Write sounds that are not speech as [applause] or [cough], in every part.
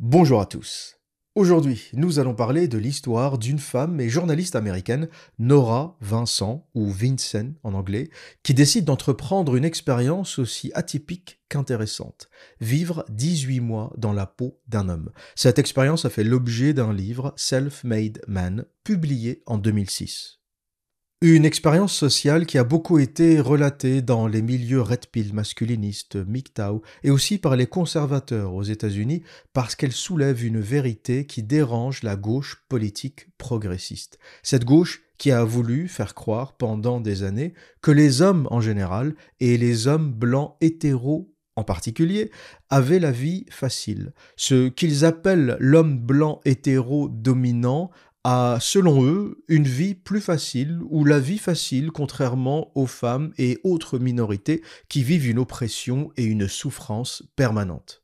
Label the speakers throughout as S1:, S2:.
S1: Bonjour à tous. Aujourd'hui, nous allons parler de l'histoire d'une femme et journaliste américaine, Nora Vincent, ou Vincent en anglais, qui décide d'entreprendre une expérience aussi atypique qu'intéressante. Vivre 18 mois dans la peau d'un homme. Cette expérience a fait l'objet d'un livre, Self-Made Man, publié en 2006. Une expérience sociale qui a beaucoup été relatée dans les milieux red pill masculinistes, MGTOW, et aussi par les conservateurs aux États-Unis parce qu'elle soulève une vérité qui dérange la gauche politique progressiste. Cette gauche qui a voulu faire croire pendant des années que les hommes en général et les hommes blancs hétéros en particulier, avaient la vie facile. Ce qu'ils appellent l'homme blanc hétéro dominant a, selon eux, une vie plus facile ou la vie facile contrairement aux femmes et autres minorités qui vivent une oppression et une souffrance permanente.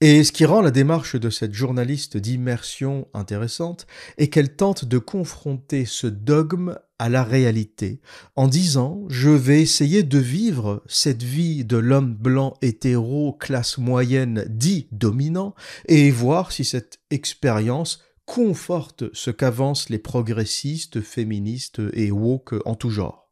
S1: Et ce qui rend la démarche de cette journaliste d'immersion intéressante est qu'elle tente de confronter ce dogme à la réalité, en disant je vais essayer de vivre cette vie de l'homme blanc hétéro classe moyenne dit dominant et voir si cette expérience conforte ce qu'avancent les progressistes, féministes et woke en tout genre.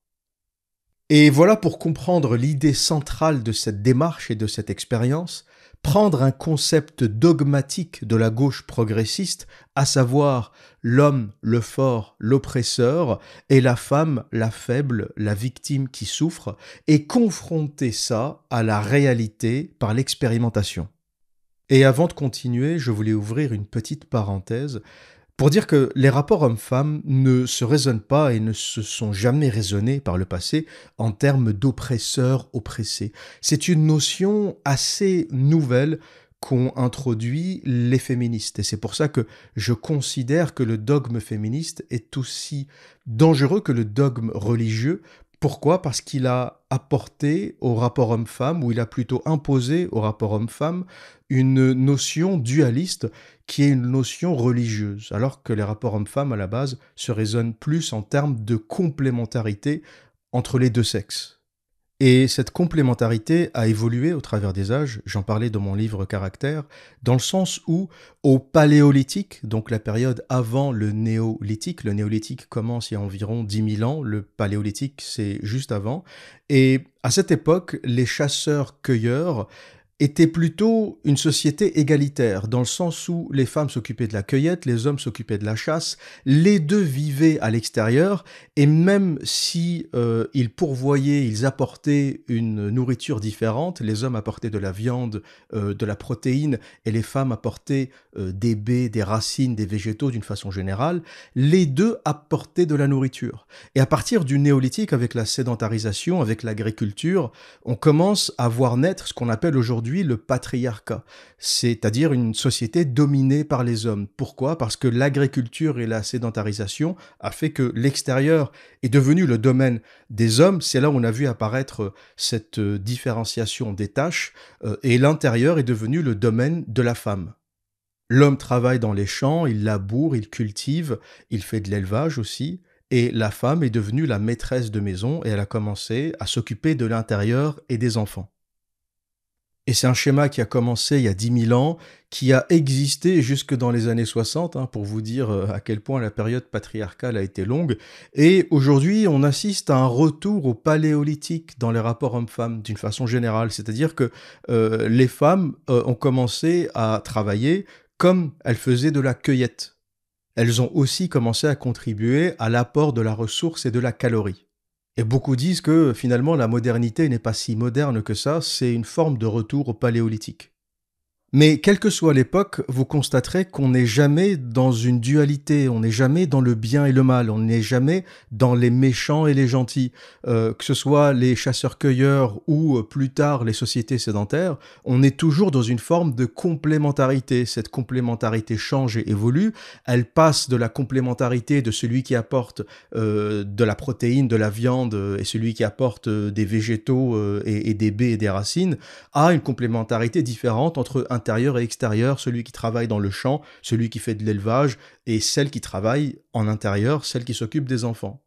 S1: Et voilà pour comprendre l'idée centrale de cette démarche et de cette expérience, prendre un concept dogmatique de la gauche progressiste, à savoir l'homme, le fort, l'oppresseur, et la femme, la faible, la victime qui souffre, et confronter ça à la réalité par l'expérimentation. Et avant de continuer, je voulais ouvrir une petite parenthèse pour dire que les rapports hommes-femmes ne se raisonnent pas et ne se sont jamais raisonnés par le passé en termes d'oppresseurs oppressés. C'est une notion assez nouvelle qu'ont introduit les féministes. Et c'est pour ça que je considère que le dogme féministe est aussi dangereux que le dogme religieux pourquoi Parce qu'il a apporté au rapport homme-femme, ou il a plutôt imposé au rapport homme-femme, une notion dualiste qui est une notion religieuse, alors que les rapports homme-femme, à la base, se raisonnent plus en termes de complémentarité entre les deux sexes. Et cette complémentarité a évolué au travers des âges, j'en parlais dans mon livre Caractère, dans le sens où au paléolithique, donc la période avant le néolithique, le néolithique commence il y a environ 10 000 ans, le paléolithique c'est juste avant, et à cette époque, les chasseurs-cueilleurs était plutôt une société égalitaire, dans le sens où les femmes s'occupaient de la cueillette, les hommes s'occupaient de la chasse, les deux vivaient à l'extérieur, et même si euh, ils pourvoyaient, ils apportaient une nourriture différente, les hommes apportaient de la viande, euh, de la protéine, et les femmes apportaient euh, des baies, des racines, des végétaux d'une façon générale, les deux apportaient de la nourriture. Et à partir du néolithique, avec la sédentarisation, avec l'agriculture, on commence à voir naître ce qu'on appelle aujourd'hui le patriarcat, c'est-à-dire une société dominée par les hommes. Pourquoi Parce que l'agriculture et la sédentarisation a fait que l'extérieur est devenu le domaine des hommes. C'est là où on a vu apparaître euh, cette euh, différenciation des tâches euh, et l'intérieur est devenu le domaine de la femme. L'homme travaille dans les champs, il laboure, il cultive, il fait de l'élevage aussi, et la femme est devenue la maîtresse de maison et elle a commencé à s'occuper de l'intérieur et des enfants. Et c'est un schéma qui a commencé il y a 10 000 ans, qui a existé jusque dans les années 60, hein, pour vous dire euh, à quel point la période patriarcale a été longue. Et aujourd'hui, on assiste à un retour au paléolithique dans les rapports hommes-femmes, d'une façon générale. C'est-à-dire que euh, les femmes euh, ont commencé à travailler comme elles faisaient de la cueillette. Elles ont aussi commencé à contribuer à l'apport de la ressource et de la calorie. Et beaucoup disent que finalement la modernité n'est pas si moderne que ça, c'est une forme de retour au paléolithique. Mais quelle que soit l'époque, vous constaterez qu'on n'est jamais dans une dualité, on n'est jamais dans le bien et le mal, on n'est jamais dans les méchants et les gentils. Euh, que ce soit les chasseurs-cueilleurs ou euh, plus tard les sociétés sédentaires, on est toujours dans une forme de complémentarité. Cette complémentarité change et évolue, elle passe de la complémentarité de celui qui apporte euh, de la protéine, de la viande et celui qui apporte des végétaux et des baies et des racines à une complémentarité différente entre un intérieur et extérieur, celui qui travaille dans le champ, celui qui fait de l'élevage, et celle qui travaille en intérieur, celle qui s'occupe des enfants.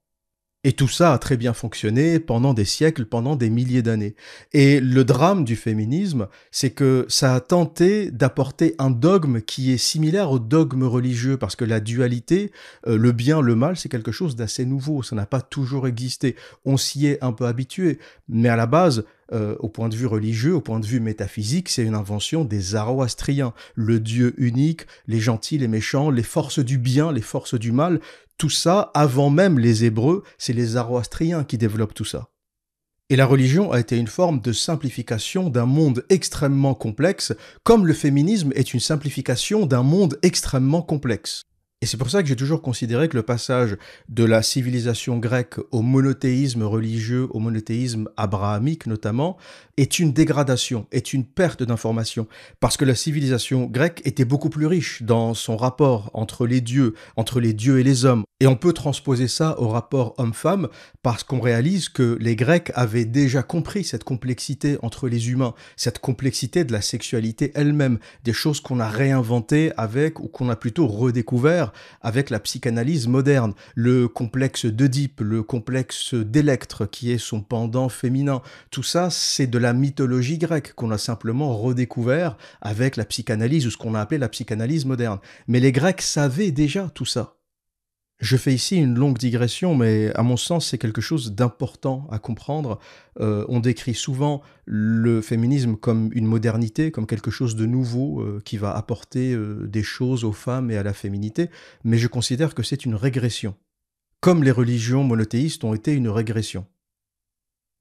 S1: Et tout ça a très bien fonctionné pendant des siècles, pendant des milliers d'années. Et le drame du féminisme, c'est que ça a tenté d'apporter un dogme qui est similaire au dogme religieux, parce que la dualité, euh, le bien, le mal, c'est quelque chose d'assez nouveau, ça n'a pas toujours existé. On s'y est un peu habitué, mais à la base, euh, au point de vue religieux, au point de vue métaphysique, c'est une invention des Zoroastriens. Le Dieu unique, les gentils, les méchants, les forces du bien, les forces du mal, tout ça, avant même les Hébreux, c'est les Zoroastriens qui développent tout ça. Et la religion a été une forme de simplification d'un monde extrêmement complexe, comme le féminisme est une simplification d'un monde extrêmement complexe. Et c'est pour ça que j'ai toujours considéré que le passage de la civilisation grecque au monothéisme religieux, au monothéisme abrahamique notamment, est une dégradation, est une perte d'information, parce que la civilisation grecque était beaucoup plus riche dans son rapport entre les dieux, entre les dieux et les hommes. Et on peut transposer ça au rapport homme-femme, parce qu'on réalise que les Grecs avaient déjà compris cette complexité entre les humains, cette complexité de la sexualité elle-même, des choses qu'on a réinventées avec, ou qu'on a plutôt redécouvert avec la psychanalyse moderne, le complexe d'Oedipe, le complexe d'Électre, qui est son pendant féminin. Tout ça, c'est de la mythologie grecque qu'on a simplement redécouvert avec la psychanalyse ou ce qu'on a appelé la psychanalyse moderne. Mais les Grecs savaient déjà tout ça. Je fais ici une longue digression, mais à mon sens, c'est quelque chose d'important à comprendre. Euh, on décrit souvent le féminisme comme une modernité, comme quelque chose de nouveau euh, qui va apporter euh, des choses aux femmes et à la féminité, mais je considère que c'est une régression. Comme les religions monothéistes ont été une régression.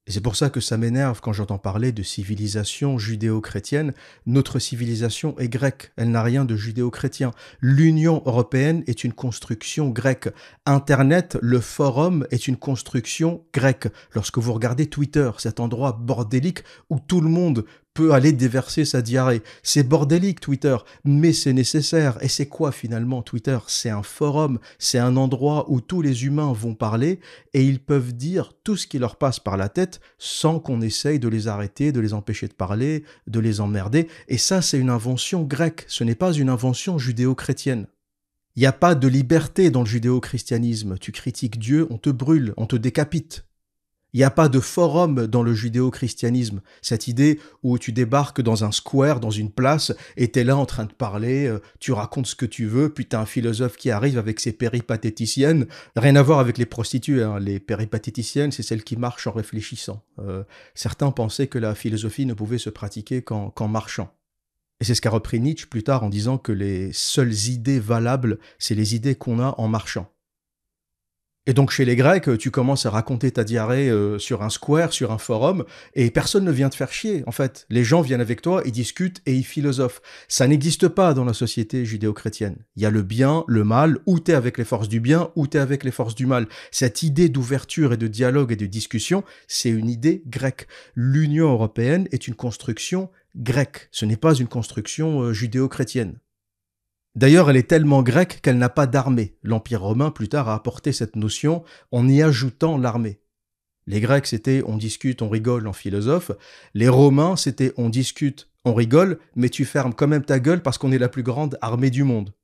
S1: Et c'est pour ça que ça m'énerve quand j'entends parler de civilisation judéo-chrétienne. Notre civilisation est grecque, elle n'a rien de judéo-chrétien. L'Union européenne est une construction grecque. Internet, le forum, est une construction grecque. Lorsque vous regardez Twitter, cet endroit bordélique où tout le monde peut aller déverser sa diarrhée. C'est bordélique Twitter, mais c'est nécessaire. Et c'est quoi finalement Twitter C'est un forum, c'est un endroit où tous les humains vont parler et ils peuvent dire tout ce qui leur passe par la tête sans qu'on essaye de les arrêter, de les empêcher de parler, de les emmerder. Et ça, c'est une invention grecque, ce n'est pas une invention judéo-chrétienne. Il n'y a pas de liberté dans le judéo-christianisme. Tu critiques Dieu, on te brûle, on te décapite. Il n'y a pas de forum dans le judéo-christianisme. Cette idée où tu débarques dans un square, dans une place, et t'es là en train de parler, euh, tu racontes ce que tu veux, puis t'as un philosophe qui arrive avec ses péripatéticiennes. Rien à voir avec les prostituées. Hein. Les péripatéticiennes, c'est celles qui marchent en réfléchissant. Euh, certains pensaient que la philosophie ne pouvait se pratiquer qu'en marchant. Et c'est ce qu'a repris Nietzsche plus tard en disant que les seules idées valables, c'est les idées qu'on a en marchant. Et donc chez les Grecs, tu commences à raconter ta diarrhée euh, sur un square, sur un forum, et personne ne vient te faire chier, en fait. Les gens viennent avec toi, ils discutent et ils philosophent. Ça n'existe pas dans la société judéo-chrétienne. Il y a le bien, le mal, ou t'es avec les forces du bien, ou t'es avec les forces du mal. Cette idée d'ouverture et de dialogue et de discussion, c'est une idée grecque. L'Union européenne est une construction grecque, ce n'est pas une construction euh, judéo-chrétienne. D'ailleurs, elle est tellement grecque qu'elle n'a pas d'armée. L'Empire romain plus tard a apporté cette notion en y ajoutant l'armée. Les Grecs, c'était on discute, on rigole, en philosophe. Les Romains, c'était on discute, on rigole, mais tu fermes quand même ta gueule parce qu'on est la plus grande armée du monde.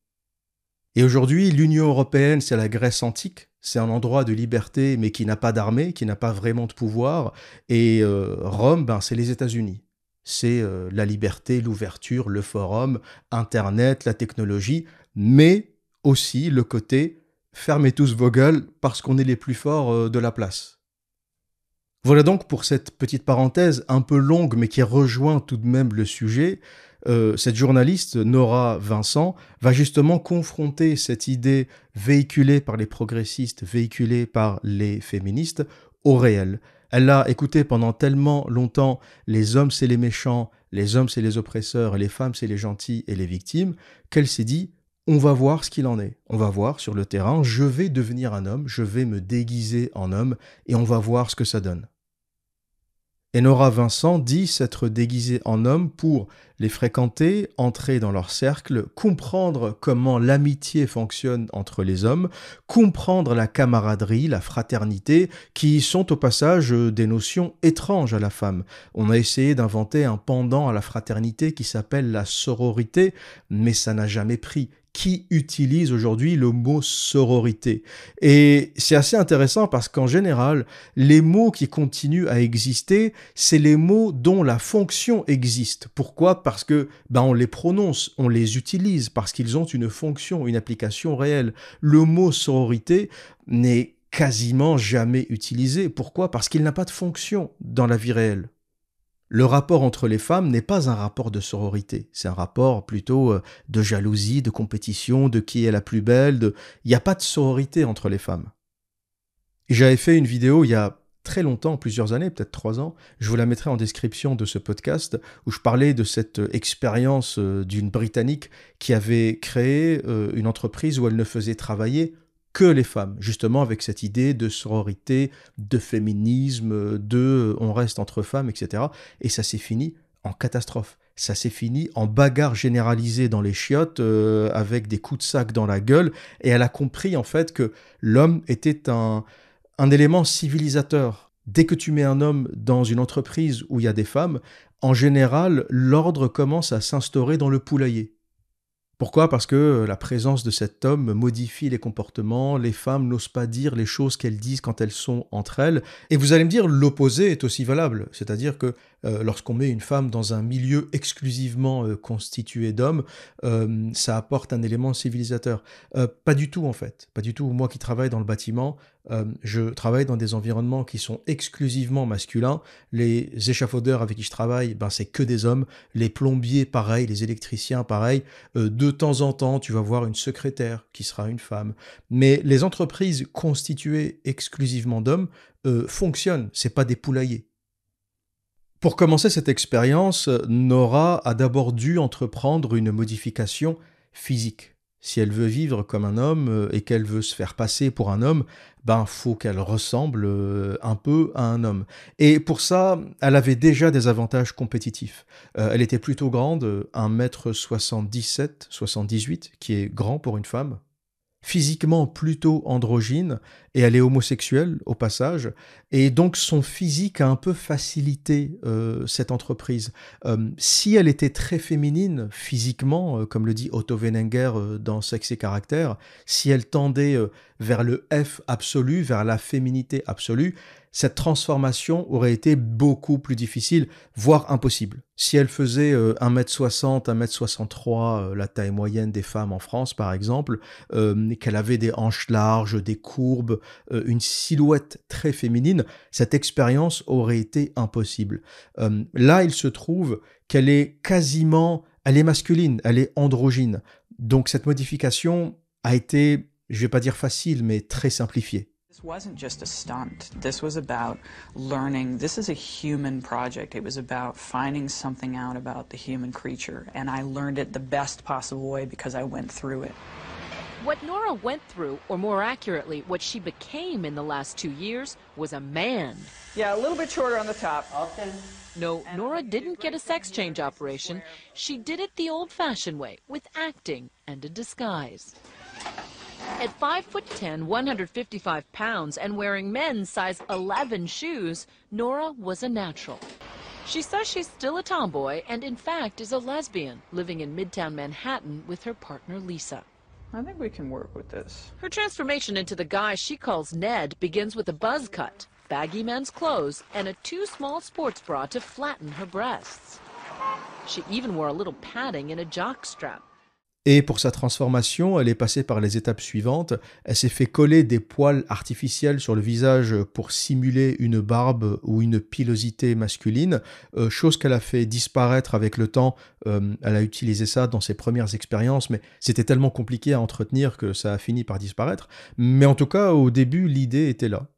S1: Et aujourd'hui, l'Union européenne, c'est la Grèce antique, c'est un endroit de liberté, mais qui n'a pas d'armée, qui n'a pas vraiment de pouvoir. Et euh, Rome, ben, c'est les États-Unis c'est euh, la liberté, l'ouverture, le forum, Internet, la technologie, mais aussi le côté fermez tous vos gueules parce qu'on est les plus forts euh, de la place. Voilà donc pour cette petite parenthèse un peu longue mais qui rejoint tout de même le sujet. Euh, cette journaliste, Nora Vincent, va justement confronter cette idée véhiculée par les progressistes, véhiculée par les féministes, au réel. Elle a écouté pendant tellement longtemps les hommes c'est les méchants, les hommes c'est les oppresseurs, les femmes c'est les gentils et les victimes, qu'elle s'est dit on va voir ce qu'il en est. On va voir sur le terrain, je vais devenir un homme, je vais me déguiser en homme et on va voir ce que ça donne. Et Nora Vincent dit s'être déguisée en homme pour les fréquenter, entrer dans leur cercle, comprendre comment l'amitié fonctionne entre les hommes, comprendre la camaraderie, la fraternité, qui sont au passage des notions étranges à la femme. On a essayé d'inventer un pendant à la fraternité qui s'appelle la sororité, mais ça n'a jamais pris qui utilise aujourd'hui le mot sororité. Et c'est assez intéressant parce qu'en général, les mots qui continuent à exister, c'est les mots dont la fonction existe. Pourquoi Parce que ben, on les prononce, on les utilise, parce qu'ils ont une fonction, une application réelle. Le mot sororité n'est quasiment jamais utilisé. Pourquoi Parce qu'il n'a pas de fonction dans la vie réelle. Le rapport entre les femmes n'est pas un rapport de sororité, c'est un rapport plutôt euh, de jalousie, de compétition, de qui est la plus belle, de... Il n'y a pas de sororité entre les femmes. J'avais fait une vidéo il y a très longtemps, plusieurs années, peut-être trois ans, je vous la mettrai en description de ce podcast, où je parlais de cette euh, expérience euh, d'une Britannique qui avait créé une entreprise où elle ne faisait travailler que les femmes, justement avec cette idée de sororité, de féminisme, de euh, on reste entre femmes, etc. Et ça s'est fini en catastrophe. Ça s'est fini en bagarre généralisée dans les chiottes, euh, avec des coups de sac dans la gueule, et elle a compris en fait que l'homme était un, un élément civilisateur. Dès que tu mets un homme dans une entreprise où il y a des femmes, en général, l'ordre commence à s'instaurer dans le poulailler. Pourquoi Parce que euh, la présence de cet homme modifie les comportements, les femmes n'osent pas dire les choses qu'elles disent quand elles sont entre elles, et vous allez me dire, l'opposé est aussi valable, c'est-à-dire que euh, lorsqu'on met une femme dans un milieu exclusivement euh, constitué d'hommes, euh, ça apporte un élément civilisateur. pas du tout en fait, pas du tout. Moi qui travaille dans le bâtiment, je travaille dans des environnements qui sont exclusivement masculins. Les échafaudeurs avec qui je travaille, ben, c'est que des hommes. Les plombiers, pareil. Les électriciens, pareil. de temps en temps, tu vas voir une secrétaire qui sera une femme. Mais les entreprises constituées exclusivement d'hommes fonctionnent. C'est pas des poulaillers. Pour commencer cette expérience, Nora a d'abord dû entreprendre une modification physique. Si elle veut vivre comme un homme euh, et qu'elle veut se faire passer pour un homme, ben faut qu'elle ressemble euh, un peu à un homme. Et pour ça, elle avait déjà des avantages compétitifs. Euh, elle était plutôt grande, 1m77, 78, qui est grand pour une femme, physiquement plutôt androgyne, et elle est homosexuelle au passage, et donc son physique a un peu facilité euh, cette entreprise. Euh, si elle était très féminine physiquement, euh, comme le dit Otto Weininger dans Sexe et Caractère, si elle tendait vers le F absolu, vers la féminité absolue, cette transformation aurait été beaucoup plus difficile, voire impossible. Si elle faisait 1m60, euh, 1m63, euh, la taille moyenne des femmes en France par exemple, euh, qu'elle avait des hanches larges, des courbes, une silhouette très féminine, cette expérience aurait été impossible. là, il se trouve qu'elle est quasiment, elle est masculine, elle est androgyne. Donc cette modification a été, je vais pas dire facile, mais très simplifiée. This
S2: wasn't just a stunt. This was about learning. This is a human project. It was about finding something out about the human creature, and I learned it the best possible way because I went through it.
S3: What Nora went through, or more accurately, what she became in the last two years, was a man. Yeah, a little bit shorter on the top. Often. No, Nora didn't get a sex change operation. She did it the old fashioned way, with acting and a disguise. At 5 foot 10, 155 pounds, and wearing men's size 11 shoes, Nora was a natural. She says she's still a tomboy and, in fact, is a lesbian, living in midtown Manhattan with her
S2: partner Lisa. I think we can work with this.
S3: Her transformation into the guy she calls Ned begins with a buzz cut, baggy men's clothes, and a too small sports bra to flatten her breasts. She even wore a little padding in a jock strap.
S1: Et pour sa transformation, elle est passée par les étapes suivantes. Elle s'est fait coller des poils artificiels sur le visage pour simuler une barbe ou une pilosité masculine, euh, chose qu'elle a fait disparaître avec le temps. Euh, elle a utilisé ça dans ses premières expériences, mais c'était tellement compliqué à entretenir que ça a fini par disparaître. Mais en tout cas, au début, l'idée était là.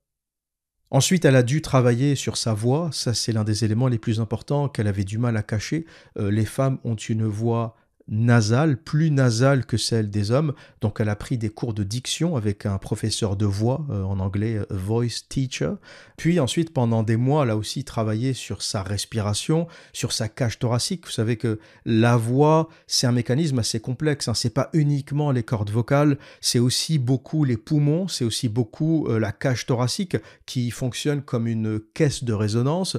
S1: Ensuite, elle a dû travailler sur sa voix, ça c'est l'un des éléments les plus importants qu'elle avait du mal à cacher. Euh, les femmes ont une voix nasale, plus nasale que celle des hommes. Donc elle a pris des cours de diction avec un professeur de voix, euh, en anglais euh, voice teacher. Puis ensuite, pendant des mois, elle a aussi travaillé sur sa respiration, sur sa cage thoracique. Vous savez que la voix, c'est un mécanisme assez complexe. Hein. C'est pas uniquement les cordes vocales, c'est aussi beaucoup les poumons, c'est aussi beaucoup euh, la cage thoracique qui fonctionne comme une caisse de résonance.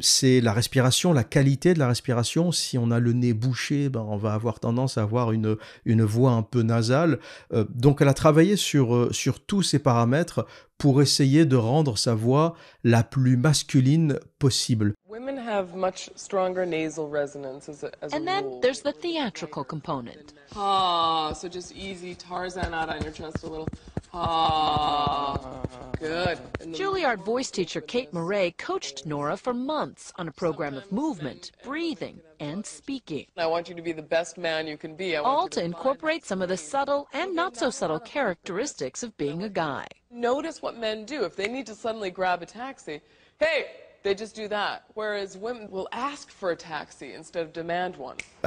S1: c'est la respiration, la qualité de la respiration. Si on a le nez bouché, ben va avoir tendance à avoir une, une voix un peu nasale. Euh, donc elle a travaillé sur, euh, sur tous ces paramètres pour essayer de rendre sa voix la plus masculine possible.
S2: Women have
S3: much stronger nasal resonance as a, as a And then rule. there's the theatrical component.
S2: Ah, so just easy Tarzan out on your chest a little. good.
S3: Juilliard voice teacher Kate Murray coached Nora for months on a program of movement, breathing, and speaking.
S2: I want you to be the best man you can be. All to, to
S3: incorporate some of the subtle and not so subtle characteristics of being a guy.
S2: Notice what men do. If they need to suddenly grab a taxi, hey, Elle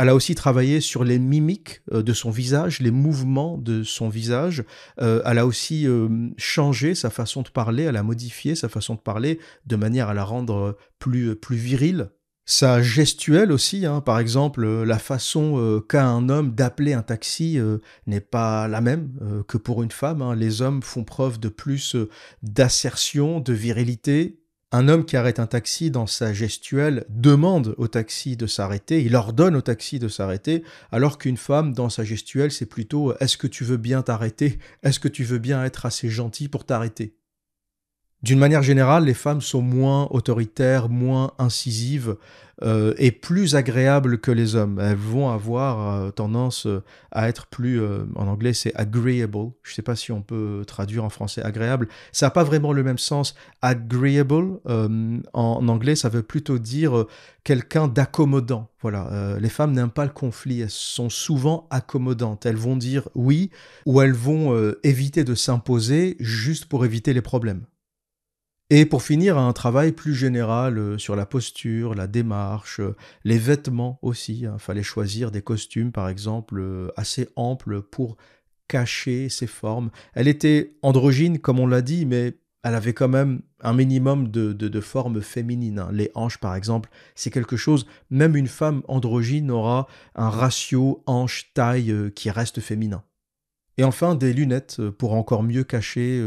S1: a aussi travaillé sur les mimiques euh, de son visage, les mouvements de son visage. Euh, elle a aussi euh, changé sa façon de parler, elle a modifié sa façon de parler de manière à la rendre plus, plus virile, sa gestuelle aussi, hein. par exemple, la façon qu'a un homme d'appeler un taxi n'est pas la même que pour une femme. Hein. Les hommes font preuve de plus d'assertion, de virilité, un homme qui arrête un taxi dans sa gestuelle demande au taxi de s'arrêter, il ordonne au taxi de s'arrêter, alors qu'une femme dans sa gestuelle c'est plutôt est-ce que tu veux bien t'arrêter Est-ce que tu veux bien être assez gentil pour t'arrêter d'une manière générale, les femmes sont moins autoritaires, moins incisives euh, et plus agréables que les hommes. Elles vont avoir euh, tendance euh, à être plus, en anglais c'est agreeable, je ne sais pas si on peut traduire en français agréable, ça n'a pas vraiment le même sens. Agreeable, en anglais, ça veut plutôt dire quelqu'un d'accommodant. Voilà, les femmes n'aiment pas le conflit, elles sont souvent accommodantes. Elles vont dire oui ou elles vont éviter de s'imposer juste pour éviter les problèmes. Et pour finir, un travail plus général euh, sur la posture, la démarche, euh, les vêtements aussi. Il hein. fallait choisir des costumes, par exemple, euh, assez amples pour cacher ses formes. Elle était androgyne, comme on l'a dit, mais elle avait quand même un minimum de, formes de féminine. Hein. Les hanches, par exemple, c'est quelque chose, même une femme androgyne aura un ratio hanche-taille qui reste féminin. Et enfin, des lunettes pour encore mieux cacher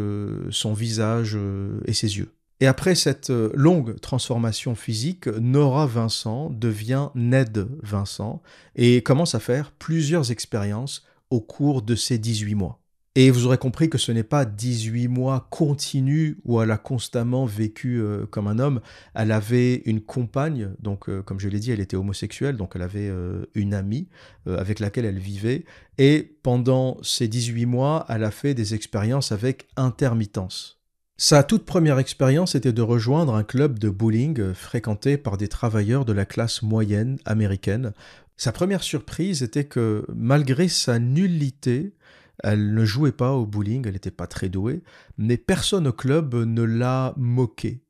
S1: son visage et ses yeux. Et après cette euh, longue transformation physique, Nora Vincent devient Ned Vincent et commence à faire plusieurs expériences au cours de ces 18 mois. Et vous aurez compris que ce n'est pas 18 mois continus où elle a constamment vécu euh, comme un homme. Elle avait une compagne, donc euh, comme je l'ai dit, elle était homosexuelle, donc elle avait une amie avec laquelle elle vivait. Et pendant ces 18 mois, elle a fait des expériences avec intermittence. Sa toute première expérience était de rejoindre un club de bowling euh, fréquenté par des travailleurs de la classe moyenne américaine. Sa première surprise était que, malgré sa nullité, elle ne jouait pas au bowling, elle n'était pas très douée, mais personne au club ne l'a moquée.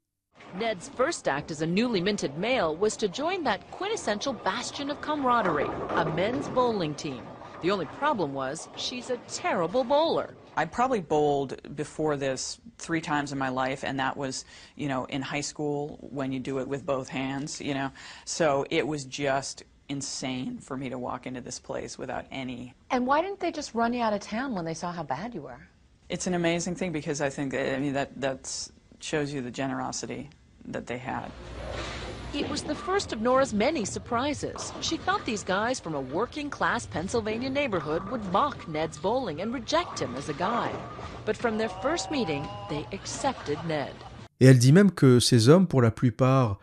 S3: Ned's first act as a newly minted male was to join that quintessential bastion of camaraderie, a men's bowling team. The only
S2: problem was she's a terrible bowler. I probably bowled before this three times in my life, and that was, you know, in high school when you do it with both hands, you know. So it was just insane for me to walk into this place without any.
S3: And why didn't they just run you out of town when they saw how bad you were?
S2: It's an amazing thing because I think, I mean, that that's, shows you the generosity that they had.
S3: It was the first of Nora's many surprises. She thought these guys from a working class Pennsylvania neighborhood would mock Ned's bowling and reject him as a guy. But from their first meeting, they accepted Ned.
S1: Et elle dit même que ces hommes, pour la plupart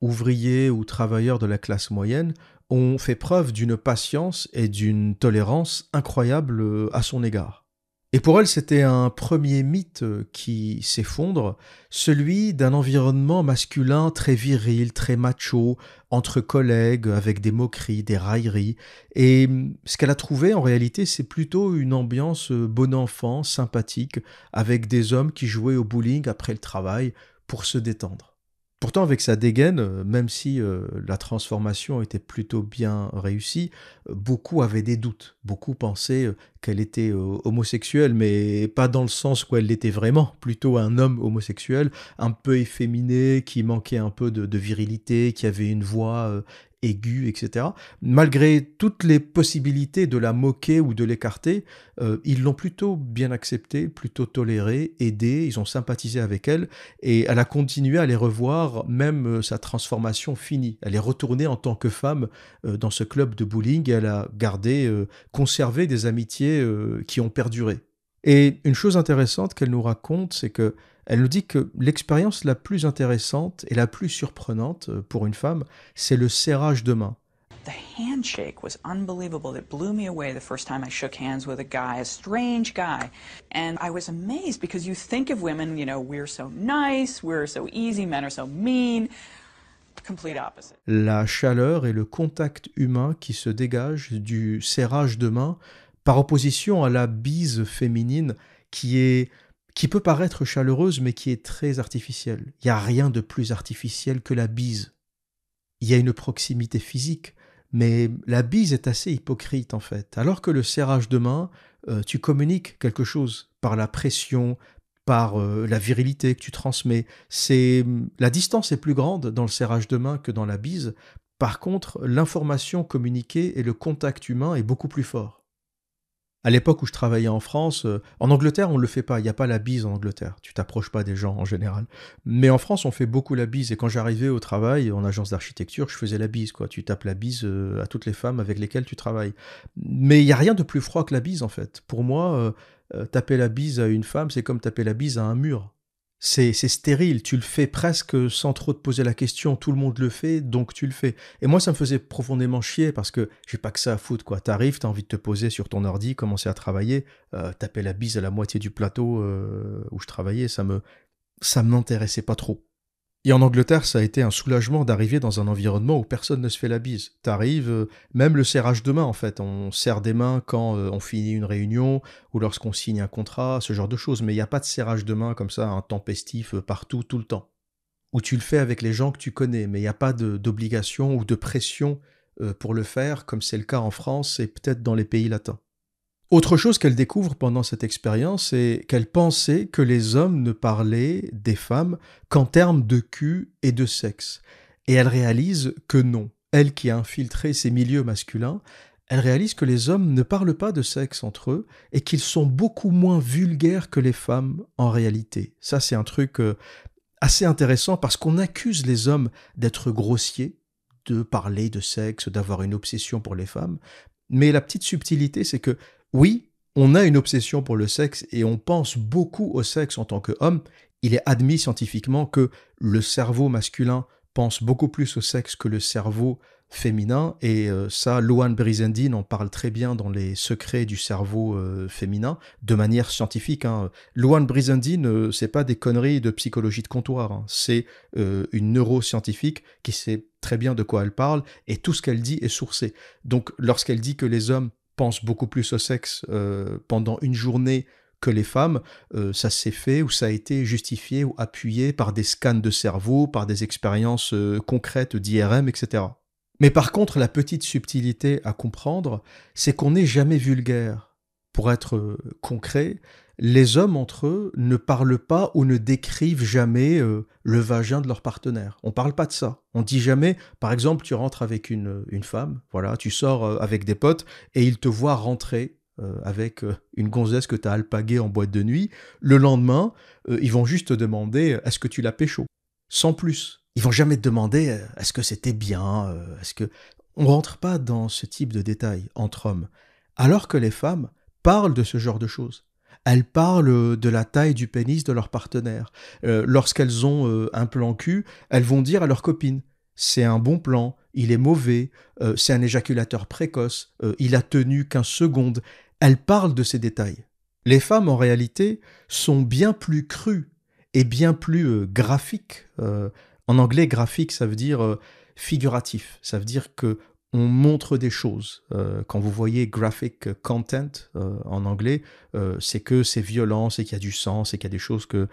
S1: ouvriers ou travailleurs de la classe moyenne, ont fait preuve d'une patience et d'une tolérance incroyables à son égard. Et pour elle, c'était un premier mythe euh, qui s'effondre, celui d'un environnement masculin très viril, très macho, entre collègues, avec des moqueries, des railleries. Et mm, ce qu'elle a trouvé en réalité, c'est plutôt une ambiance euh, bon enfant, sympathique, avec des hommes qui jouaient au bowling après le travail pour se détendre. Pourtant, avec sa dégaine, euh, même si euh, la transformation était plutôt bien réussie, euh, beaucoup avaient des doutes. Beaucoup pensaient qu'elle était homosexuelle, mais pas dans le sens où elle l'était vraiment. Plutôt un homme homosexuel, un peu efféminé, qui manquait un peu de virilité, qui avait une voix aiguë, etc. Malgré toutes les possibilités de la moquer ou de l'écarter, euh, ils l'ont plutôt bien acceptée, plutôt tolérée, aidée, ils ont sympathisé avec elle, et elle a continué à les revoir, même euh, sa transformation finie. Elle est retournée en tant que femme euh, dans ce club de bowling, et elle a gardé, conservé des amitiés qui ont perduré. Et une chose intéressante qu'elle nous raconte, c'est que elle nous dit que l'expérience la plus intéressante et la plus surprenante euh, pour une femme, c'est le serrage de main.
S2: The handshake was unbelievable. It blew me away the first time I shook hands with a guy, a strange guy. And I was amazed because you think of women, you know, we're so nice, we're so easy, men are so mean. Complete
S1: La chaleur et le contact humain qui se dégage du serrage de main par opposition à la bise féminine qui est qui peut paraître chaleureuse mais qui est très artificielle. Il n'y a rien de plus artificiel que la bise. Il y a une proximité physique, mais la bise est assez hypocrite en fait. Alors que le serrage de main, euh, tu communiques quelque chose par la pression, par euh, la virilité que tu transmets. C'est hum, la distance est plus grande dans le serrage de main que dans la bise. Par contre, l'information communiquée et le contact humain est beaucoup plus fort à l'époque où je travaillais en France, euh, en Angleterre, on ne le fait pas. Il n'y a pas la bise en Angleterre. Tu t'approches pas des gens en général. Mais en France, on fait beaucoup la bise. Et quand j'arrivais au travail, en agence d'architecture, je faisais la bise. Quoi. Tu tapes la bise euh, à toutes les femmes avec lesquelles tu travailles. Mais il n'y a rien de plus froid que la bise, en fait. Pour moi, euh, taper la bise à une femme, c'est comme taper la bise à un mur c'est stérile, tu le fais presque sans trop te poser la question, tout le monde le fait, donc tu le fais. Et moi, ça me faisait profondément chier parce que j'ai pas que ça à foutre, quoi. T'arrives, t'as envie de te poser sur ton ordi, commencer à travailler, euh, taper la bise à la moitié du plateau euh, où je travaillais, ça me ça m'intéressait pas trop. Et en Angleterre, ça a été un soulagement d'arriver dans un environnement où personne ne se fait la bise. T'arrives, euh, même le serrage de main en fait, on serre des mains quand euh, on finit une réunion ou lorsqu'on signe un contrat, ce genre de choses, mais il n'y a pas de serrage de main comme ça, intempestif, tempestif euh, partout, tout le temps. où tu le fais avec les gens que tu connais, mais il n'y a pas d'obligation ou de pression pour le faire, comme c'est le cas en France et peut-être dans les pays latins. Autre chose qu'elle découvre pendant cette expérience, c'est qu'elle pensait que les hommes ne parlaient des femmes qu'en termes de cul et de sexe. Et elle réalise que non. Elle qui a infiltré ces milieux masculins, elle réalise que les hommes ne parlent pas de sexe entre eux et qu'ils sont beaucoup moins vulgaires que les femmes en réalité. Ça, c'est un truc euh, assez intéressant parce qu'on accuse les hommes d'être grossiers, de parler de sexe, d'avoir une obsession pour les femmes. Mais la petite subtilité, c'est que oui, on a une obsession pour le sexe et on pense beaucoup au sexe en tant qu'homme. Il est admis scientifiquement que le cerveau masculin pense beaucoup plus au sexe que le cerveau féminin, et euh, ça, Luan Brizendine en parle très bien dans Les secrets du cerveau euh, féminin, de manière scientifique. Hein. Brisendine, Brizendine, n'est c'est pas des conneries de psychologie de comptoir, hein. c'est euh, une neuroscientifique qui sait très bien de quoi elle parle, et tout ce qu'elle dit est sourcé. Donc lorsqu'elle dit que les hommes beaucoup plus au sexe euh, pendant une journée que les femmes, euh, ça s'est fait ou ça a été justifié ou appuyé par des scans de cerveau, par des expériences euh, concrètes d'IRM, etc. Mais par contre, la petite subtilité à comprendre, c'est qu'on n'est jamais vulgaire. Pour être concret, les hommes entre eux ne parlent pas ou ne décrivent jamais euh, le vagin de leur partenaire. On parle pas de ça. On dit jamais, par exemple, tu rentres avec une, euh, femme, voilà, tu sors euh, avec des potes et ils te voient rentrer avec une gonzesse que tu as alpaguée en boîte de nuit. Le lendemain, ils vont juste te demander est-ce que tu l'as pécho Sans plus. Ils vont jamais te demander est-ce que c'était bien Est-ce que on rentre pas dans ce type de détails entre hommes, alors que les femmes parlent de ce genre de choses elles parlent euh, de la taille du pénis de leur partenaire. Euh, lorsqu'elles ont euh, un plan cul, elles vont dire à leur copine c'est un bon plan, il est mauvais, c'est un éjaculateur précoce, il a tenu 15 secondes. Elles parlent de ces détails. Les femmes, en réalité, sont bien plus crues et bien plus graphiques. en anglais, graphique, ça veut dire figuratif. Ça veut dire que on montre des choses. Euh, quand vous voyez graphic content euh, en anglais, euh, c'est que c'est violent, c'est qu'il y a du sang, c'est qu'il y a des choses que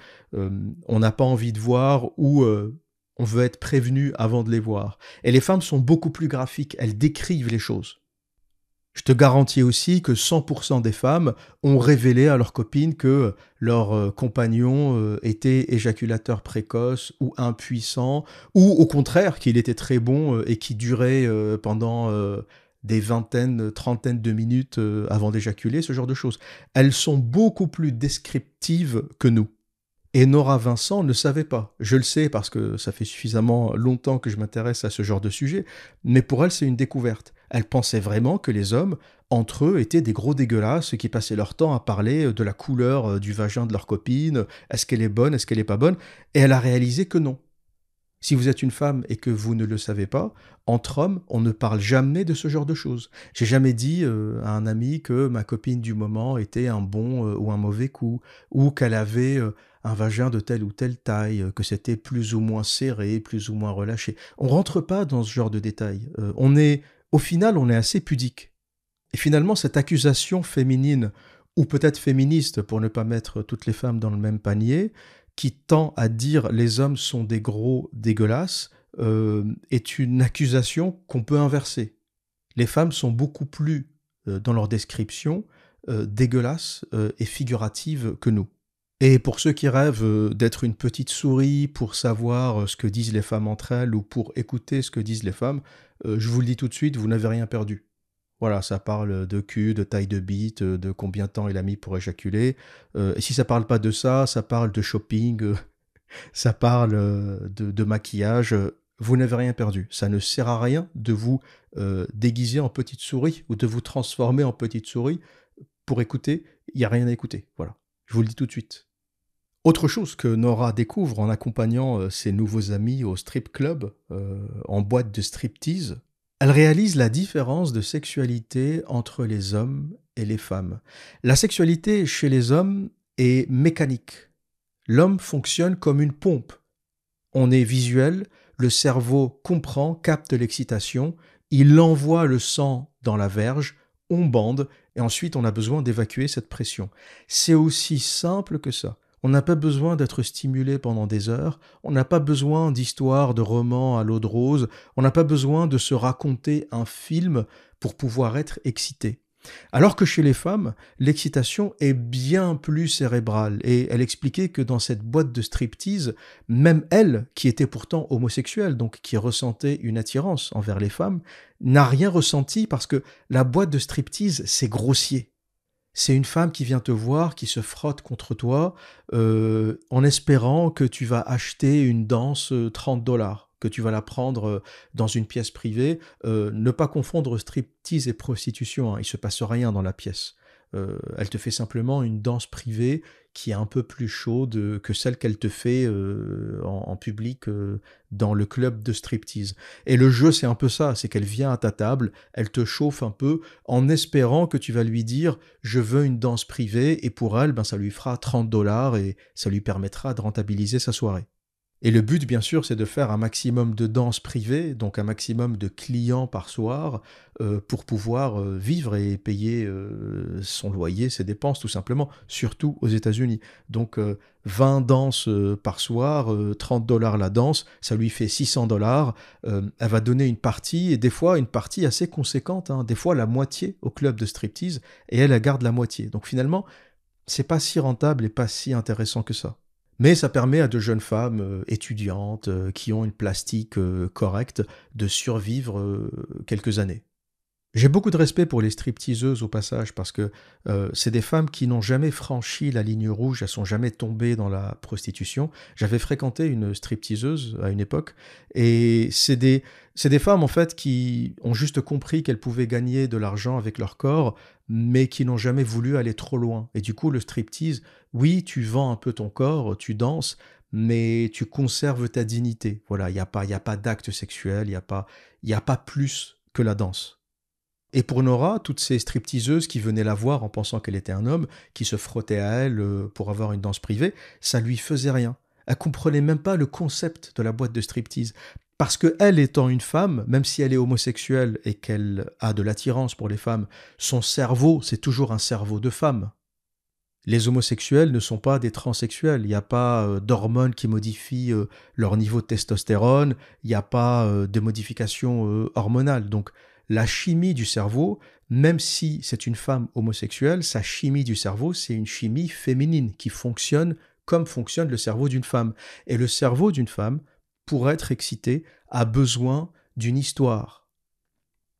S1: on n'a pas envie de voir ou on veut être prévenu avant de les voir. Et les femmes sont beaucoup plus graphiques, elles décrivent les choses. Je te garantis aussi que 100% des femmes ont révélé à leurs copines que leur euh, compagnon euh, était éjaculateur précoce ou impuissant, ou au contraire qu'il était très bon euh, et qui durait pendant des vingtaines, trentaines de minutes avant d'éjaculer, ce genre de choses. Elles sont beaucoup plus descriptives que nous. Et Nora Vincent ne savait pas. Je le sais parce que ça fait suffisamment longtemps que je m'intéresse à ce genre de sujet, mais pour elle c'est une découverte. Elle pensait vraiment que les hommes, entre eux, étaient des gros dégueulasses qui passaient leur temps à parler de la couleur euh, du vagin de leur copine, est-ce qu'elle est bonne, est-ce qu'elle est pas bonne, et elle a réalisé que non. Si vous êtes une femme et que vous ne le savez pas, entre hommes, on ne parle jamais de ce genre de choses. J'ai jamais dit euh, à un ami que ma copine du moment était un bon euh, ou un mauvais coup, ou qu'elle avait euh, un vagin de telle ou telle taille, que c'était plus ou moins serré, plus ou moins relâché. On rentre pas dans ce genre de détails. on est, au final, on est assez pudique. Et finalement, cette accusation féminine, ou peut-être féministe pour ne pas mettre toutes les femmes dans le même panier, qui tend à dire les hommes sont des gros dégueulasses euh, est une accusation qu'on peut inverser. Les femmes sont beaucoup plus, euh, dans leur description, euh, dégueulasses et figuratives que nous. Et pour ceux qui rêvent d'être une petite souris pour savoir ce que disent les femmes entre elles ou pour écouter ce que disent les femmes, je vous le dis tout de suite, vous n'avez rien perdu. Voilà, ça parle de cul, de taille de bite, euh, de combien de temps il a mis pour éjaculer. Euh, et si ça parle pas de ça, ça parle de shopping, euh, [laughs] ça parle de, maquillage. Vous n'avez rien perdu. Ça ne sert à rien de vous déguiser en petite souris ou de vous transformer en petite souris pour écouter. Il n'y a rien à écouter. Voilà. Je vous le dis tout de suite. Autre chose que Nora découvre en accompagnant ses nouveaux amis au strip club, en boîte de striptease, elle réalise la différence de sexualité entre les hommes et les femmes. La sexualité chez les hommes est mécanique. L'homme fonctionne comme une pompe. On est visuel, le cerveau comprend, capte l'excitation, il envoie le sang dans la verge, on bande, et ensuite on a besoin d'évacuer cette pression. C'est aussi simple que ça. On n'a pas besoin d'être stimulé pendant des heures, on n'a pas besoin d'histoires, de romans à l'eau de rose, on n'a pas besoin de se raconter un film pour pouvoir être excité. Alors que chez les femmes, l'excitation est bien plus cérébrale, et elle expliquait que dans cette boîte de striptease, même elle, qui était pourtant homosexuelle, donc qui ressentait une attirance envers les femmes, n'a rien ressenti parce que la boîte de striptease, c'est grossier c'est une femme qui vient te voir, qui se frotte contre toi, euh, en espérant que tu vas acheter une danse 30 euh, dollars, que tu vas la prendre euh, dans une pièce privée. ne pas confondre striptease et prostitution, hein. il se passe rien dans la pièce. Euh, elle te fait simplement une danse privée qui est un peu plus chaude que celle qu'elle te fait euh, en, public euh, dans le club de striptease. Et le jeu, c'est un peu ça, c'est qu'elle vient à ta table, elle te chauffe un peu en espérant que tu vas lui dire je veux une danse privée et pour elle, ben, ça lui fera 30 dollars et ça lui permettra de rentabiliser sa soirée. Et le but, bien sûr, c'est de faire un maximum de danses privées, donc un maximum de clients par soir, euh, pour pouvoir euh, vivre et payer euh, son loyer, ses dépenses, tout simplement, surtout aux États-Unis. Donc 20 danses par soir, 30 dollars la danse, ça lui fait 600 dollars. elle va donner une partie, et des fois une partie assez conséquente, hein, des fois la moitié au club de striptease, et elle, elle garde la moitié. Donc finalement, c'est pas si rentable et pas si intéressant que ça. Mais ça permet à de jeunes femmes euh, étudiantes euh, qui ont une plastique euh, correcte de survivre quelques années. J'ai beaucoup de respect pour les stripteaseuses au passage parce que c'est des femmes qui n'ont jamais franchi la ligne rouge, elles sont jamais tombées dans la prostitution. J'avais fréquenté une stripteaseuse à une époque et c'est des, des femmes en fait qui ont juste compris qu'elles pouvaient gagner de l'argent avec leur corps mais qui n'ont jamais voulu aller trop loin. Et du coup, le striptease, oui, tu vends un peu ton corps, tu danses, mais tu conserves ta dignité. Voilà, il n'y a pas, d'acte sexuel, il n'y a, pas, a pas plus que la danse. Et pour Nora, toutes ces stripteaseuses qui venaient la voir en pensant qu'elle était un homme, qui se frottaient à elle euh, pour avoir une danse privée, ça lui faisait rien. Elle comprenait même pas le concept de la boîte de striptease parce que elle étant une femme, même si elle est homosexuelle et qu'elle a de l'attirance pour les femmes, son cerveau, c'est toujours un cerveau de femme. Les homosexuels ne sont pas des transsexuels, il n'y a pas euh, d'hormones qui modifient euh, leur niveau de testostérone, il n'y a pas euh, de modification hormonale. Donc la chimie du cerveau, même si c'est une femme homosexuelle, sa chimie du cerveau, c'est une chimie féminine qui fonctionne comme fonctionne le cerveau d'une femme. Et le cerveau d'une femme, pour être excité, a besoin d'une histoire.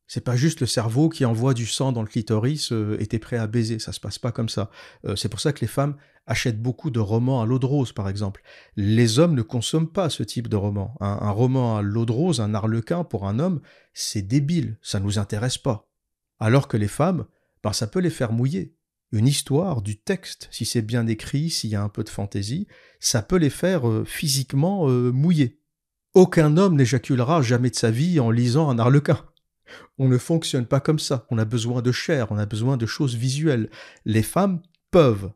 S1: C'est pas juste le cerveau qui envoie du sang dans le clitoris et euh, t'es prêt à baiser, ça se passe pas comme ça. Euh, c'est pour ça que les femmes achètent beaucoup de romans à l'eau de rose, par exemple. Les hommes ne consomment pas ce type de roman. Un, roman à l'eau de rose, un arlequin pour un homme, c'est débile, ça nous intéresse pas. Alors que les femmes, ben, ça peut les faire mouiller. Une histoire, du texte, si c'est bien écrit, s'il y a un peu de fantaisie, ça peut les faire euh, physiquement mouiller. Aucun homme n'éjaculera jamais de sa vie en lisant un arlequin. On ne fonctionne pas comme ça. On a besoin de chair, on a besoin de choses visuelles. Les femmes peuvent.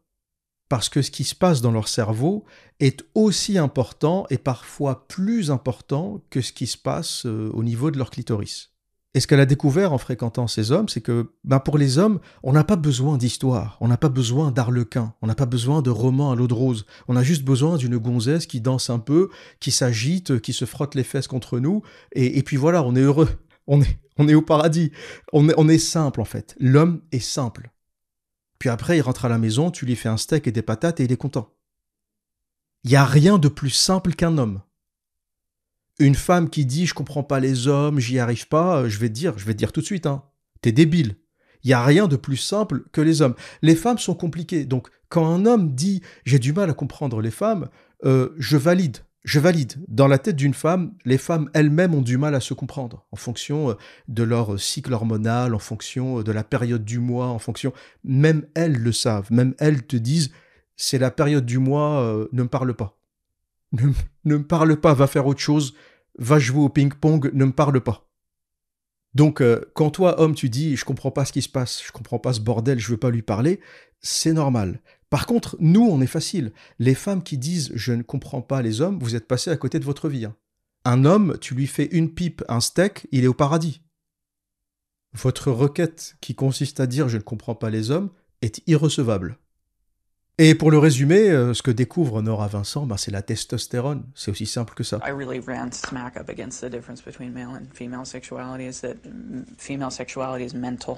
S1: Parce que ce qui se passe dans leur cerveau est aussi important et parfois plus important que ce qui se passe euh, au niveau de leur clitoris. Et ce qu'elle a découvert en fréquentant ces hommes, c'est que ben pour les hommes, on n'a pas besoin d'histoire, on n'a pas besoin d'arlequin, on n'a pas besoin de romans à l'eau de rose, on a juste besoin d'une gonzesse qui danse un peu, qui s'agite, qui se frotte les fesses contre nous, et, puis voilà, on est heureux, [laughs] on est, on est au paradis, on est, on est simple en fait, l'homme est simple. Puis après, il rentre à la maison, tu lui fais un steak et des patates et il est content. Il n'y a rien de plus simple qu'un homme. Une femme qui dit je comprends pas les hommes, j'y arrive pas, euh, je vais te dire, je vais dire tout de suite, hein, t'es débile. Il n'y a rien de plus simple que les hommes. Les femmes sont compliquées. Donc, quand un homme dit j'ai du mal à comprendre les femmes, euh, je valide. Je valide. Dans la tête d'une femme, les femmes elles-mêmes ont du mal à se comprendre en fonction euh, de leur cycle hormonal, en fonction de la période du mois, en fonction. Même elles le savent. Même elles te disent c'est la période du mois, ne me parle pas. ne me parle pas, va faire autre chose, va jouer au ping-pong, ne me parle pas. Donc, euh, quand toi, homme, tu dis je comprends pas ce qui se passe, je comprends pas ce bordel, je veux pas lui parler, c'est normal. Par contre, nous, on est facile. Les femmes qui disent je ne comprends pas les hommes, vous êtes passé à côté de votre vie. Hein. Un homme, tu lui fais une pipe, un steak, il est au paradis. Votre requête qui consiste à dire je ne comprends pas les hommes est irrecevable. Et pour le résumer, euh, ce que découvre Nora Vincent, ben, c'est la testostérone. C'est aussi simple que ça. I
S2: really ran smack up against the difference between male and female sexuality is that female sexuality is mental.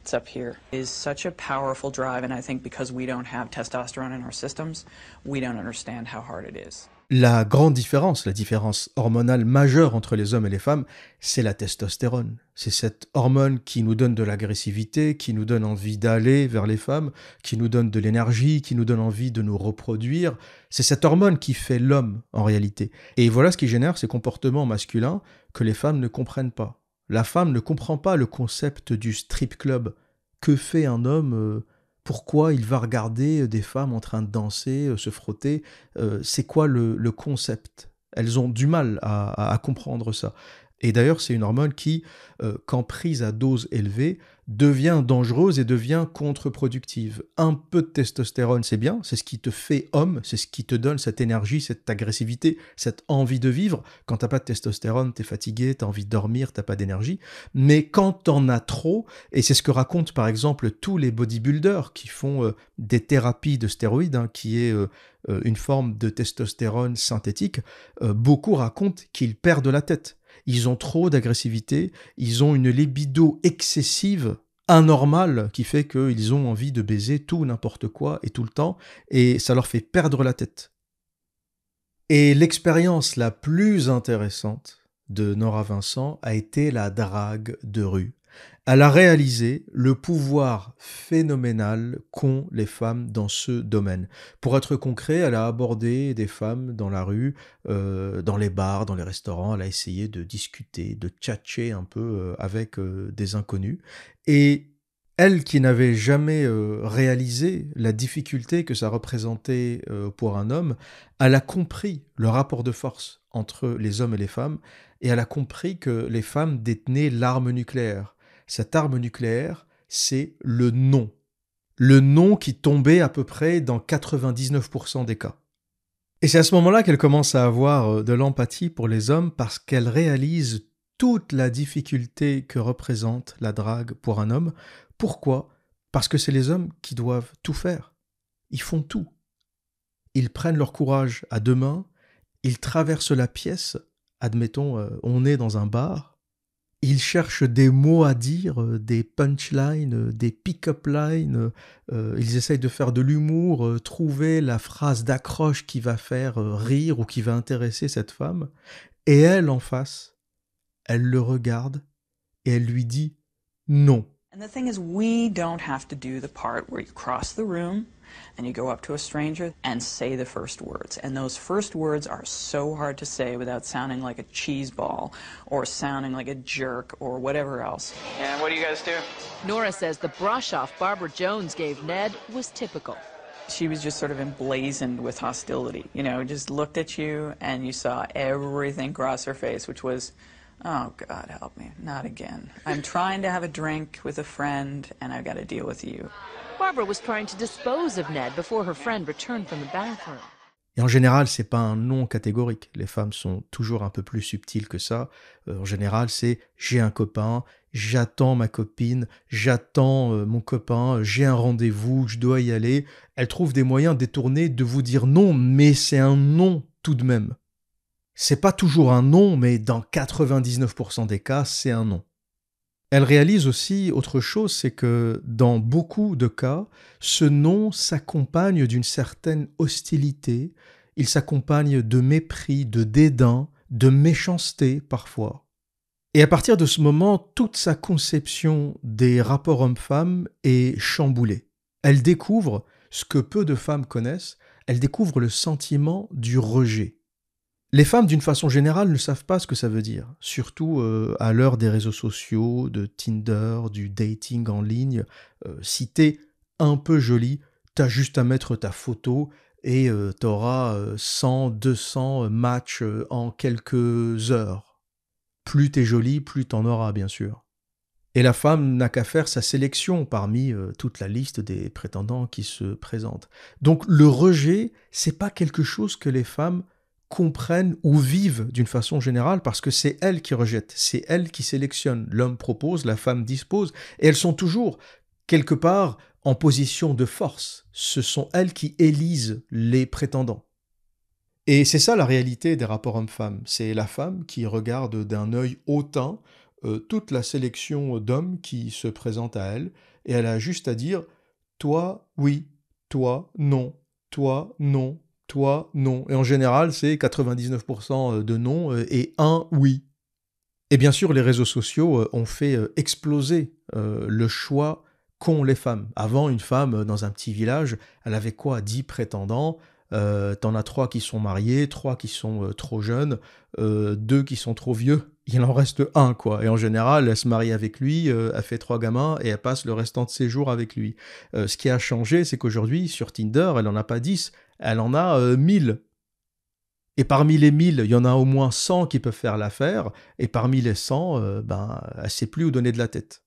S2: It's up here. It is such a powerful drive and I think because we don't have testosterone in our systems, we don't understand how hard it is.
S1: La grande différence, la différence hormonale majeure entre les hommes et les femmes, c'est la testostérone. C'est cette hormone qui nous donne de l'agressivité, qui nous donne envie d'aller vers les femmes, qui nous donne de l'énergie, qui nous donne envie de nous reproduire. C'est cette hormone qui fait l'homme en réalité. Et voilà ce qui génère ces comportements masculins que les femmes ne comprennent pas. La femme ne comprend pas le concept du strip club. Que fait un homme euh, pourquoi il va regarder euh, des femmes en train de danser, euh, se frotter euh, C'est quoi le, concept Elles ont du mal à, comprendre ça. Et d'ailleurs, c'est une hormone qui, quand prise à dose élevée, devient dangereuse et devient contre-productive. Un peu de testostérone, c'est bien, c'est ce qui te fait homme, c'est ce qui te donne cette énergie, cette agressivité, cette envie de vivre. Quand t'as pas de testostérone, t'es fatigué, t'as envie de dormir, t'as pas d'énergie. Mais quand t'en as trop, et c'est ce que racontent par exemple tous les bodybuilders qui font euh, des thérapies de stéroïdes, hein, qui est euh, euh, une forme de testostérone synthétique, beaucoup racontent qu'ils perdent la tête ils ont trop d'agressivité, ils ont une libido excessive, anormale, qui fait qu'ils ont envie de baiser tout, n'importe quoi et tout le temps, et ça leur fait perdre la tête. Et l'expérience la plus intéressante de Nora Vincent a été la drague de rue elle a réalisé le pouvoir phénoménal qu'ont les femmes dans ce domaine. Pour être concret, elle a abordé des femmes dans la rue, euh, dans les bars, dans les restaurants, elle a essayé de discuter, de tchatcher un peu euh, avec euh, des inconnus. Et elle qui n'avait jamais réalisé la difficulté que ça représentait pour un homme, elle a compris le rapport de force entre les hommes et les femmes, et elle a compris que les femmes détenaient l'arme nucléaire, cette arme nucléaire, c'est le non. Le non qui tombait à peu près dans 99% des cas. Et c'est à ce moment-là qu'elle commence à avoir euh, de l'empathie pour les hommes parce qu'elle réalise toute la difficulté que représente la drague pour un homme. Pourquoi Parce que c'est les hommes qui doivent tout faire. Ils font tout. Ils prennent leur courage à deux mains, ils traversent la pièce, admettons, euh, on est dans un bar, il cherche des mots à dire, euh, des punchlines, euh, des pick-up lines. Euh, ils essayent de faire de l'humour, trouver la phrase d'accroche qui va faire rire ou qui va intéresser cette femme. Et elle, en face, elle le regarde et elle lui dit non.
S2: the room. and you go up to a stranger and say the first words. And those first words are so hard to say without sounding like a cheese ball or sounding like a jerk or whatever else. And what do you guys do? Nora says the brush off Barbara Jones gave
S3: Ned was typical.
S2: She was just sort of emblazoned with hostility, you know, just looked at you and you saw everything cross her face, which was Oh, God help me. Not again. I'm trying to have a drink with a friend, and I've got to deal with you. Barbara was trying to dispose of Ned before her friend returned from the bathroom.
S1: Et en général, c'est pas un non catégorique. Les femmes sont toujours un peu plus subtiles que ça. Euh, en général, c'est j'ai un copain, j'attends ma copine, j'attends euh, mon copain, j'ai un rendez-vous, je dois y aller. Elles trouvent des moyens détournés de vous dire non, mais c'est un non tout de même. C'est pas toujours un non, mais dans 99% des cas, c'est un non. Elle réalise aussi autre chose, c'est que dans beaucoup de cas, ce nom s'accompagne d'une certaine hostilité, il s'accompagne de mépris, de dédain, de méchanceté parfois. Et à partir de ce moment, toute sa conception des rapports hommes femme est chamboulée. Elle découvre ce que peu de femmes connaissent, elle découvre le sentiment du rejet. Les femmes, d'une façon générale, ne savent pas ce que ça veut dire, surtout euh, à l'heure des réseaux sociaux, de Tinder, du dating en ligne. citer euh, si t'es un peu jolie, t'as juste à mettre ta photo et euh, t'auras 100, 200 matchs en quelques heures. Plus t'es jolie, plus t'en auras, bien sûr. Et la femme n'a qu'à faire sa sélection parmi toute la liste des prétendants qui se présentent. Donc le rejet, c'est pas quelque chose que les femmes comprennent ou vivent d'une façon générale parce que c'est elles qui rejettent, c'est elles qui sélectionnent, L'homme propose, la femme dispose, et elles sont toujours quelque part en position de force. Ce sont elles qui élisent les prétendants. Et c'est ça la réalité des rapports hommes-femmes. C'est la femme qui regarde d'un œil hautain euh, toute la sélection d'hommes qui se présentent à elle, et elle a juste à dire Toi, oui, toi, non, toi, non, toi, non. Et en général, c'est 99% euh, de non euh, et 1 oui. Et bien sûr, les réseaux sociaux euh, ont fait exploser le choix qu'ont les femmes. Avant, une femme dans un petit village, elle avait quoi 10 prétendants T'en as 3 qui sont mariés, 3 qui sont trop jeunes, 2 qui sont trop vieux il en reste un, quoi. Et en général, elle se marie avec lui, elle fait trois gamins et elle passe le restant de ses jours avec lui. ce qui a changé, c'est qu'aujourd'hui, sur Tinder, elle n'en a pas dix, elle en a 1000. Euh, et parmi les 1000, il y en a au moins 100 qui peuvent faire l'affaire, et parmi les 100, euh, ben, elle ne sait plus où donner de la tête.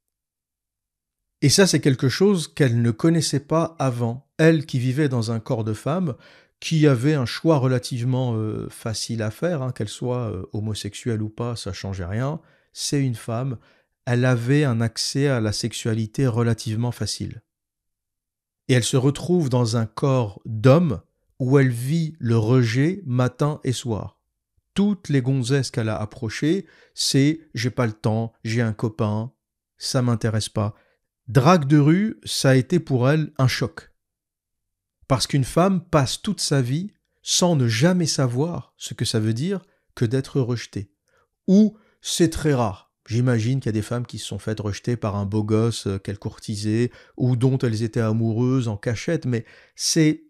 S1: Et ça, c'est quelque chose qu'elle ne connaissait pas avant. Elle qui vivait dans un corps de femme, qui avait un choix relativement euh, facile à faire, hein, qu'elle soit homosexuelle ou pas, ça changeait rien, c'est une femme, elle avait un accès à la sexualité relativement facile. Et elle se retrouve dans un corps d'homme où elle vit le rejet matin et soir. Toutes les gonzesses qu'elle a approchées, c'est j'ai pas le temps, j'ai un copain, ça m'intéresse pas. Drague de rue, ça a été pour elle un choc. Parce qu'une femme passe toute sa vie sans ne jamais savoir ce que ça veut dire que d'être rejetée. Ou c'est très rare. J'imagine qu'il y a des femmes qui se sont faites rejeter par un beau gosse euh, qu'elles courtisaient ou dont elles étaient amoureuses en cachette, mais c'est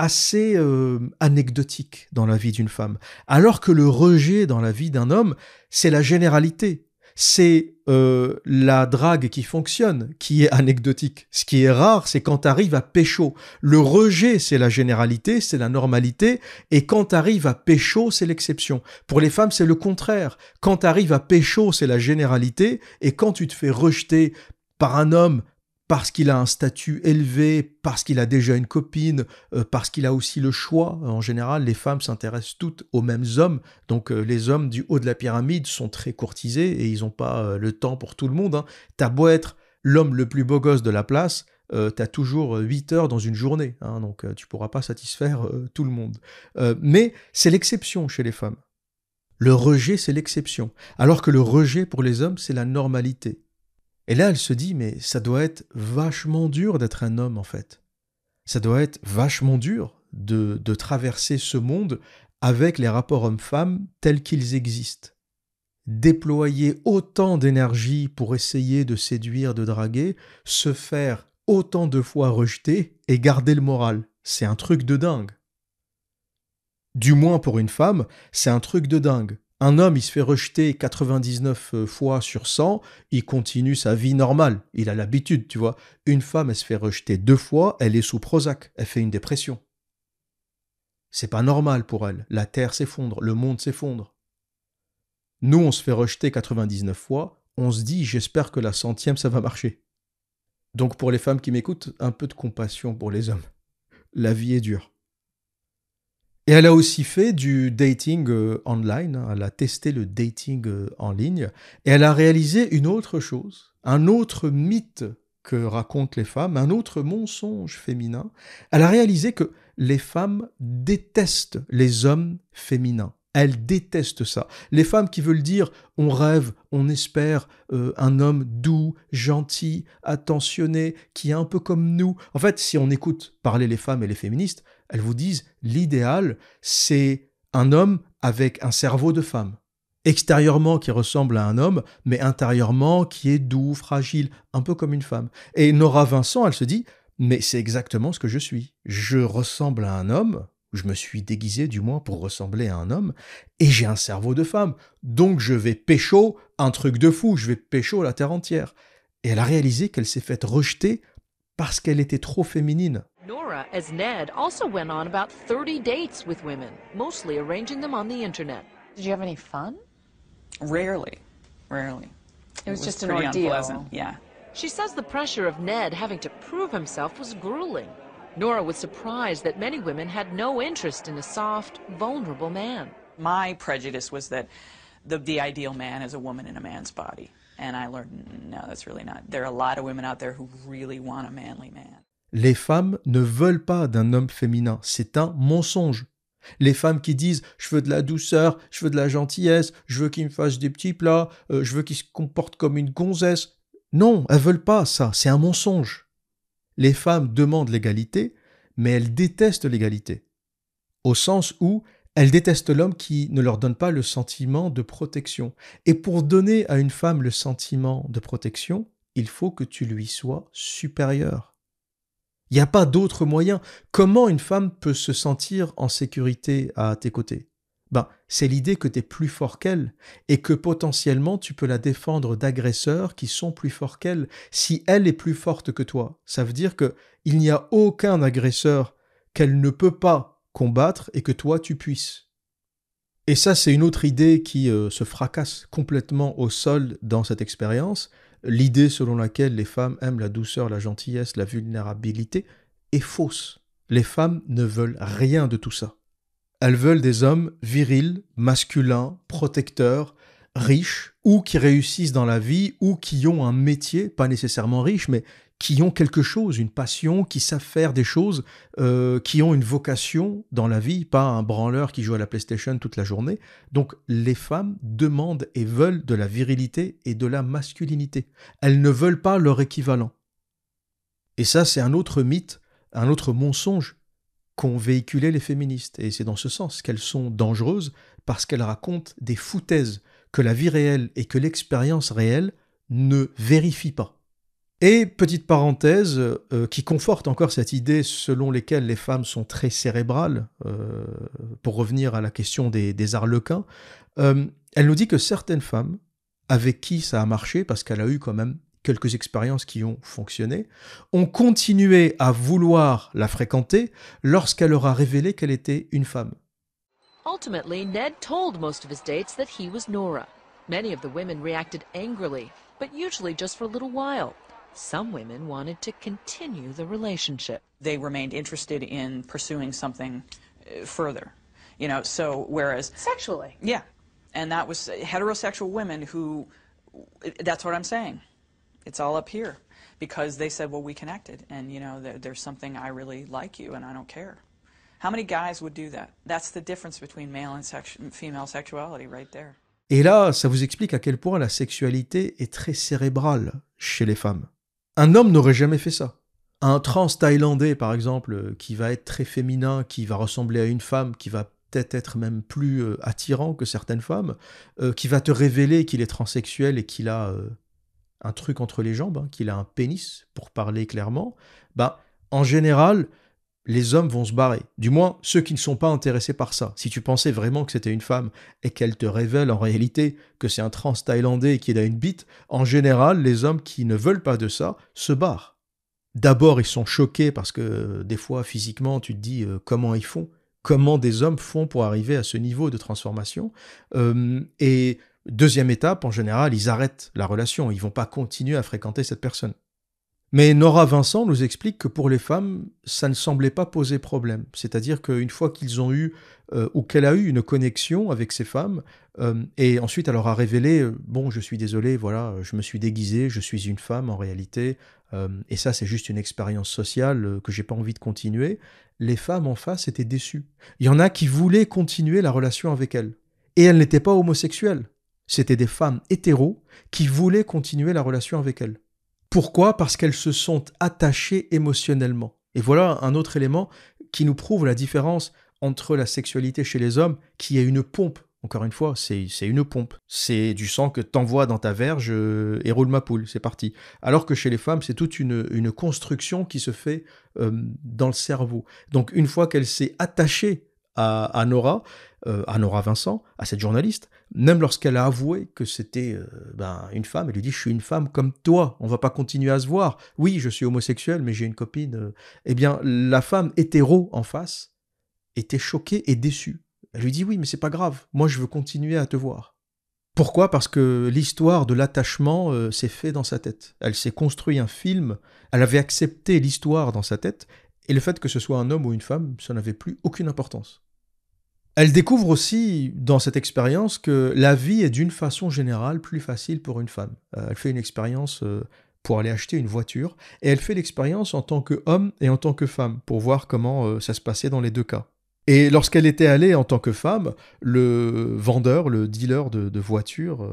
S1: assez euh, anecdotique dans la vie d'une femme, alors que le rejet dans la vie d'un homme, c'est la généralité, c'est euh, la drague qui fonctionne, qui est anecdotique. Ce qui est rare, c'est quand t'arrives à pécho. Le rejet, c'est la généralité, c'est la normalité, et quand t'arrives à pécho, c'est l'exception. Pour les femmes, c'est le contraire. Quand t'arrives à pécho, c'est la généralité, et quand tu te fais rejeter par un homme, parce qu'il a un statut élevé, parce qu'il a déjà une copine, euh, parce qu'il a aussi le choix. En général, les femmes s'intéressent toutes aux mêmes hommes, donc euh, les hommes du haut de la pyramide sont très courtisés et ils n'ont pas euh, le temps pour tout le monde. Hein. T'as beau être l'homme le plus beau gosse de la place, t'as toujours 8 heures dans une journée, hein. donc tu pourras pas satisfaire tout le monde. mais c'est l'exception chez les femmes. Le rejet, c'est l'exception, alors que le rejet pour les hommes, c'est la normalité. Et là, elle se dit, mais ça doit être vachement dur d'être un homme, en fait. Ça doit être vachement dur de, de traverser ce monde avec les rapports hommes-femmes tels qu'ils existent. Déployer autant d'énergie pour essayer de séduire, de draguer, se faire autant de fois rejeter et garder le moral, c'est un truc de dingue. Du moins pour une femme, c'est un truc de dingue. Un homme, il se fait rejeter 99 euh, fois sur 100, il continue sa vie normale, il a l'habitude, tu vois. Une femme, elle se fait rejeter deux fois, elle est sous Prozac, elle fait une dépression. C'est pas normal pour elle. La terre s'effondre, le monde s'effondre. Nous, on se fait rejeter 99 fois, on se dit j'espère que la centième, ça va marcher. Donc pour les femmes qui m'écoutent, un peu de compassion pour les hommes. La vie est dure. Et elle a aussi fait du dating euh, online, hein. elle a testé le dating euh, en ligne, et elle a réalisé une autre chose, un autre mythe que racontent les femmes, un autre mensonge féminin. Elle a réalisé que les femmes détestent les hommes féminins. Elles détestent ça. Les femmes qui veulent dire on rêve, on espère euh, un homme doux, gentil, attentionné, qui est un peu comme nous. En fait, si on écoute parler les femmes et les féministes, elles vous disent l'idéal, c'est un homme avec un cerveau de femme. Extérieurement qui ressemble à un homme, mais intérieurement qui est doux, fragile, un peu comme une femme. Et Nora Vincent, elle se dit Mais c'est exactement ce que je suis. Je ressemble à un homme, je me suis déguisé du moins pour ressembler à un homme, et j'ai un cerveau de femme. Donc je vais pécho un truc de fou, je vais pécho la terre entière. Et elle a réalisé qu'elle s'est faite rejeter parce qu'elle était trop féminine.
S3: Nora, as Ned, also went on about 30 dates with women, mostly arranging them on the internet. Did you have any fun?
S2: Rarely. Rarely. It was, was just an ordeal. Unpleasant.
S3: Yeah. She says the pressure of Ned having to prove himself was grueling.
S2: Nora was surprised that many women had no interest in a soft, vulnerable man. My prejudice was that the, the ideal man is a woman in a man's body. And I learned, no, that's really not. There are a lot of women out there who really want a manly man.
S1: Les femmes ne veulent pas d'un homme féminin, c'est un mensonge. Les femmes qui disent je veux de la douceur, je veux de la gentillesse, je veux qu'il me fasse des petits plats, euh, je veux qu'il se comporte comme une gonzesse. Non, elles veulent pas ça, c'est un mensonge. Les femmes demandent l'égalité, mais elles détestent l'égalité. Au sens où elles détestent l'homme qui ne leur donne pas le sentiment de protection. Et pour donner à une femme le sentiment de protection, il faut que tu lui sois supérieur. Il n'y a pas d'autre moyen. Comment une femme peut se sentir en sécurité à tes côtés ben, C'est l'idée que tu es plus fort qu'elle et que potentiellement tu peux la défendre d'agresseurs qui sont plus forts qu'elle. Si elle est plus forte que toi, ça veut dire qu'il n'y a aucun agresseur qu'elle ne peut pas combattre et que toi tu puisses. Et ça, c'est une autre idée qui euh, se fracasse complètement au sol dans cette expérience, l'idée selon laquelle les femmes aiment la douceur, la gentillesse, la vulnérabilité est fausse. Les femmes ne veulent rien de tout ça. Elles veulent des hommes virils, masculins, protecteurs, riches, ou qui réussissent dans la vie, ou qui ont un métier, pas nécessairement riche, mais qui ont quelque chose, une passion, qui savent faire des choses, euh, qui ont une vocation dans la vie, pas un branleur qui joue à la PlayStation toute la journée. Donc les femmes demandent et veulent de la virilité et de la masculinité. Elles ne veulent pas leur équivalent. Et ça, c'est un autre mythe, un autre mensonge qu'ont véhiculé les féministes. Et c'est dans ce sens qu'elles sont dangereuses parce qu'elles racontent des foutaises que la vie réelle et que l'expérience réelle ne vérifient pas. Et petite parenthèse euh, qui conforte encore cette idée selon lesquelles les femmes sont très cérébrales, euh, pour revenir à la question des, arlequins, euh, elle nous dit que certaines femmes, avec qui ça a marché, parce qu'elle a eu quand même quelques expériences qui ont fonctionné, ont continué à vouloir la fréquenter lorsqu'elle leur a révélé qu'elle était une femme.
S3: Ultimately, Ned told most of his dates that he was Nora. Many of the women reacted angrily, but
S2: usually just for a little while. Some women wanted to continue the relationship. They remained interested in pursuing something uh, further. You know, so whereas...
S3: Sexually.
S2: Yeah. And that was uh, heterosexual women who... Uh, that's what I'm saying. It's all up here. Because they said, well, we connected. And, you know, there, there's something I really like you and I don't care. How many guys would do that? That's the difference between male and sexu female sexuality right there.
S1: Et là, ça vous explique à quel point la sexualité est très cérébrale chez les femmes. Un homme n'aurait jamais fait ça. Un trans thaïlandais, par exemple, euh, qui va être très féminin, qui va ressembler à une femme, qui va peut-être être même plus euh, attirant que certaines femmes, euh, qui va te révéler qu'il est transsexuel et qu'il a un truc entre les jambes, hein, qu'il a un pénis, pour parler clairement, bah, en général, les hommes vont se barrer. Du moins, ceux qui ne sont pas intéressés par ça. Si tu pensais vraiment que c'était une femme et qu'elle te révèle en réalité que c'est un trans thaïlandais qui a une bite, en général, les hommes qui ne veulent pas de ça se barrent. D'abord, ils sont choqués parce que euh, des fois, physiquement, tu te dis euh, comment ils font, comment des hommes font pour arriver à ce niveau de transformation. Euh, et deuxième étape, en général, ils arrêtent la relation, ils vont pas continuer à fréquenter cette personne. Mais Nora Vincent nous explique que pour les femmes, ça ne semblait pas poser problème. C'est-à-dire qu'une fois qu'ils ont eu, euh, ou qu'elle a eu une connexion avec ces femmes, euh, et ensuite elle leur a révélé, euh, bon, je suis désolé, voilà, je me suis déguisé, je suis une femme en réalité, et ça c'est juste une expérience sociale que j'ai pas envie de continuer, les femmes en face étaient déçues. Il y en a qui voulaient continuer la relation avec elle. Et elles n'étaient pas homosexuelles. C'était des femmes hétéros qui voulaient continuer la relation avec elle. Pourquoi Parce qu'elles se sont attachées émotionnellement. Et voilà un autre élément qui nous prouve la différence entre la sexualité chez les hommes, qui est une pompe. Encore une fois, c'est une pompe. C'est du sang que t'envoies dans ta verge euh, et roule ma poule, c'est parti. Alors que chez les femmes, c'est toute une, construction qui se fait euh, dans le cerveau. Donc une fois qu'elle s'est attachée à Nora, à euh, Nora Vincent, à cette journaliste, même lorsqu'elle a avoué que c'était euh, ben, une femme, elle lui dit Je suis une femme comme toi, on va pas continuer à se voir. Oui, je suis homosexuel, mais j'ai une copine. Euh. Eh bien, la femme hétéro en face était choquée et déçue. Elle lui dit Oui, mais c'est pas grave, moi je veux continuer à te voir. Pourquoi Parce que l'histoire de l'attachement s'est fait dans sa tête. Elle s'est construit un film, elle avait accepté l'histoire dans sa tête, et le fait que ce soit un homme ou une femme, ça n'avait plus aucune importance. Elle découvre aussi dans cette expérience que la vie est d'une façon générale plus facile pour une femme. Euh, elle fait une expérience euh, pour aller acheter une voiture et elle fait l'expérience en tant qu'homme et en tant que femme pour voir comment euh, ça se passait dans les deux cas. Et lorsqu'elle était allée en tant que femme, le vendeur, le dealer de, de voitures,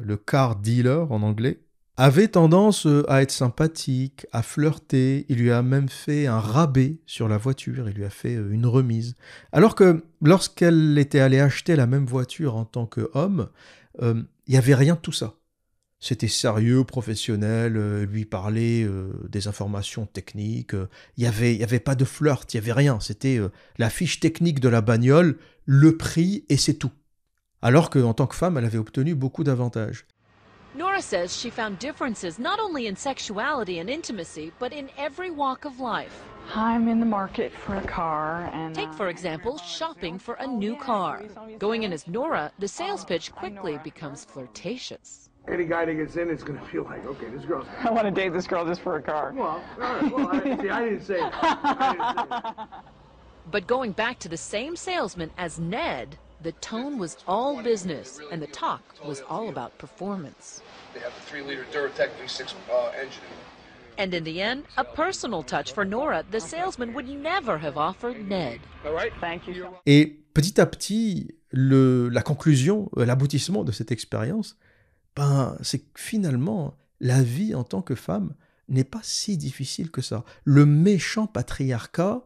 S1: le car dealer en anglais, avait tendance euh, à être sympathique, à flirter, il lui a même fait un rabais sur la voiture, il lui a fait euh, une remise. Alors que lorsqu'elle était allée acheter la même voiture en tant qu'homme, euh, il n'y avait rien de tout ça. C'était sérieux, professionnel, lui parler des informations techniques, il n'y avait, avait pas de flirt, il n'y avait rien, c'était la fiche technique de la bagnole, le prix et c'est tout. Alors qu'en tant que femme, elle avait obtenu beaucoup d'avantages.
S3: Nora says she found differences not only in sexuality and intimacy, but in every walk of life. I'm in the market for a car and... Take, for uh, example, shopping for a new car. Going in as Nora, the sales uh, pitch quickly becomes flirtatious.
S2: Any guy that gets in, is going to feel like, okay, this girl's... [laughs] I want to date this girl just for a car. Well,
S1: well
S3: I, see, I didn't say it. [laughs] But going back to the same salesman as Ned, the tone was all business, and the talk was all about performance. touch Nora
S1: Et petit à petit, la conclusion, euh, l'aboutissement de cette expérience, ben, c'est que finalement, la vie en tant que femme n'est pas si difficile que ça. Le méchant patriarcat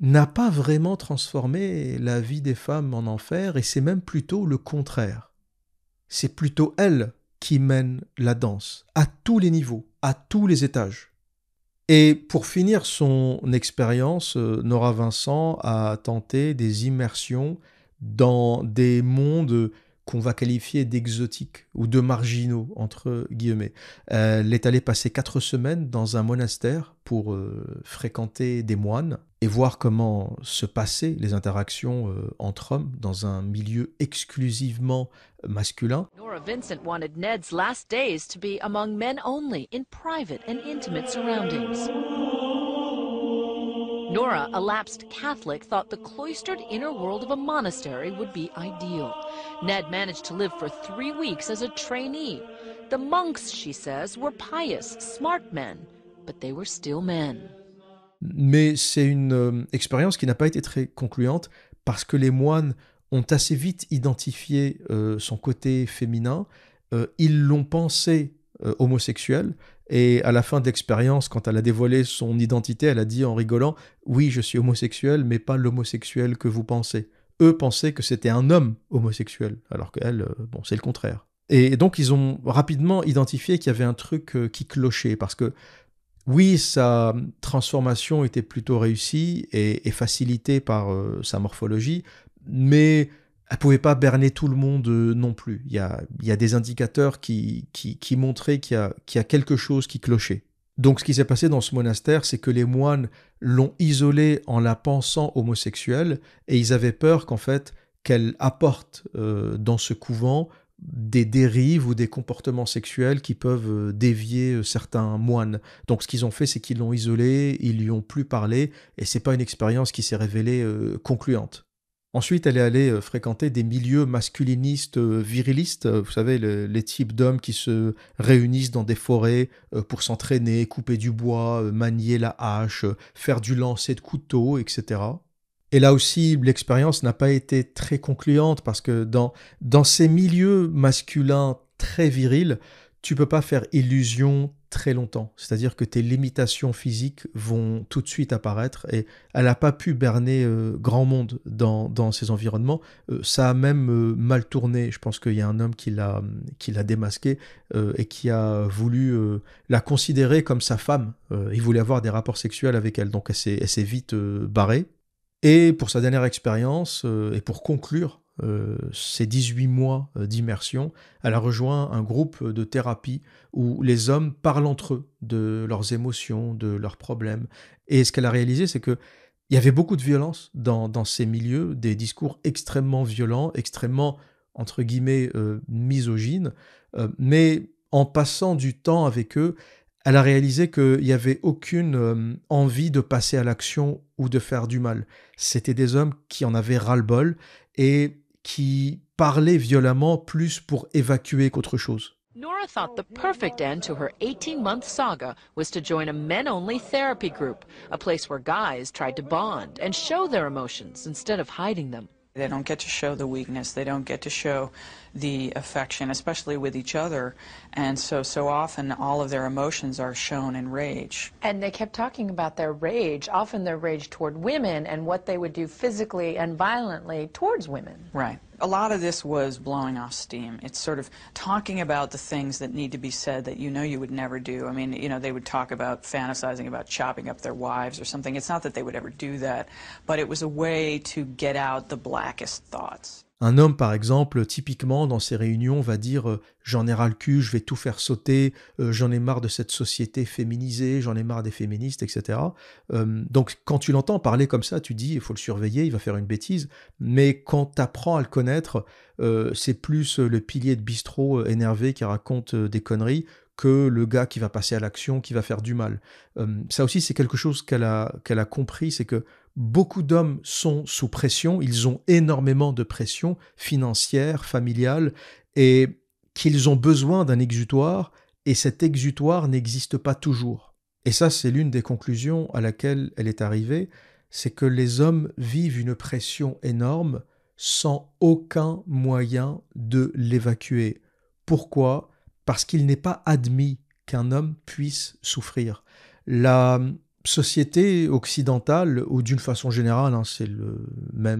S1: n'a pas vraiment transformé la vie des femmes en enfer, et c'est même plutôt le contraire. C'est plutôt elles qui mène la danse, à tous les niveaux, à tous les étages. Et pour finir son expérience, euh, Nora Vincent a tenté des immersions dans des mondes qu'on va qualifier d'exotiques ou de marginaux, entre guillemets. Euh, elle est allée passer quatre semaines dans un monastère pour euh, fréquenter des moines et voir comment se passaient les interactions euh, entre hommes dans un milieu exclusivement masculin.
S3: Nora Vincent wanted Ned's last days to be among men only in private and intimate surroundings. Nora, a lapsed Catholic, thought the cloistered inner world of a monastery would be ideal. Ned managed to live for three weeks as a trainee. The monks, she says, were pious, smart men, but they were still men.
S1: Mais c'est une euh, expérience qui n'a pas été très concluante parce que les moines ont assez vite identifié euh, son côté féminin, euh, ils l'ont pensé homosexuel, et à la fin de l'expérience, quand elle a dévoilé son identité, elle a dit en rigolant, oui, je suis homosexuel, mais pas l'homosexuel que vous pensez. Eux pensaient que c'était un homme homosexuel, alors qu'elle, bon, c'est le contraire. Et donc ils ont rapidement identifié qu'il y avait un truc qui clochait, parce que oui, sa transformation était plutôt réussie et, facilitée par euh, sa morphologie, mais elle ne pouvait pas berner tout le monde euh, non plus. Il y a, des indicateurs qui, montraient qu'il y, a quelque chose qui clochait. Donc ce qui s'est passé dans ce monastère, c'est que les moines l'ont isolée en la pensant homosexuelle et ils avaient peur qu'en fait qu'elle apporte euh, dans ce couvent des dérives ou des comportements sexuels qui peuvent euh, dévier euh, certains moines. Donc ce qu'ils ont fait, c'est qu'ils l'ont isolé, ils lui ont plus parlé, et c'est pas une expérience qui s'est révélée euh, concluante. Ensuite, elle est allée fréquenter des milieux masculinistes, virilistes, vous savez, les types d'hommes qui se réunissent dans des forêts pour s'entraîner, couper du bois, manier la hache, faire du lancer de couteau, etc. Et là aussi, l'expérience n'a pas été très concluante parce que dans, dans ces milieux masculins très virils, tu peux pas faire illusion très longtemps. C'est-à-dire que tes limitations physiques vont tout de suite apparaître et elle n'a pas pu berner euh, grand monde dans, ces environnements. Euh, ça a même euh, mal tourné. Je pense qu'il y a un homme qui l'a, qui l'a démasqué et qui a voulu la considérer comme sa femme. il voulait avoir des rapports sexuels avec elle. Donc elle s'est, vite barrée et pour sa dernière expérience, euh, et pour conclure ces euh, 18 mois euh, d'immersion, elle a rejoint un groupe de thérapie où les hommes parlent entre eux de leurs émotions, de leurs problèmes. Et ce qu'elle a réalisé, c'est que il y avait beaucoup de violence dans, ces milieux, des discours extrêmement violents, extrêmement, entre guillemets, misogynes. mais en passant du temps avec eux, elle a réalisé qu'il n'y avait aucune euh, envie de passer à l'action ou de faire du mal. C'était des hommes qui en avaient ras-le-bol et qui parlaient violemment plus pour évacuer qu'autre chose.
S3: Nora thought the perfect end to her 18-month saga was to join a men-only therapy group, a place where guys tried
S2: to bond and show their emotions instead of hiding them. They don't get to show the weakness, they don't get to show the affection, especially with each other. And so, so often, all of their emotions are shown in rage.
S3: And they kept talking about their rage, often their rage toward women and what they would do physically and violently towards women.
S2: Right. A lot of this was blowing off steam. It's sort of talking about the things that need to be said that you know you would never do. I mean, you know, they would talk about fantasizing about chopping up their wives or something. It's not that they would ever do that, but it was a way to get out the blackest thoughts.
S1: Un homme, par exemple, typiquement dans ses réunions, va dire euh, J'en ai ras le cul, je vais tout faire sauter, euh, j'en ai marre de cette société féminisée, j'en ai marre des féministes, etc. Euh, donc, quand tu l'entends parler comme ça, tu dis Il faut le surveiller, il va faire une bêtise. Mais quand tu apprends à le connaître, c'est plus le pilier de bistrot énervé qui raconte des conneries que le gars qui va passer à l'action, qui va faire du mal. ça aussi, c'est quelque chose qu'elle a compris c'est que Beaucoup d'hommes sont sous pression, ils ont énormément de pression financière, familiale, et qu'ils ont besoin d'un exutoire, et cet exutoire n'existe pas toujours. Et ça, c'est l'une des conclusions à laquelle elle est arrivée, c'est que les hommes vivent une pression énorme sans aucun moyen de l'évacuer. Pourquoi Parce qu'il n'est pas admis qu'un homme puisse souffrir. La société occidentale, ou d'une façon générale, hein, c'est la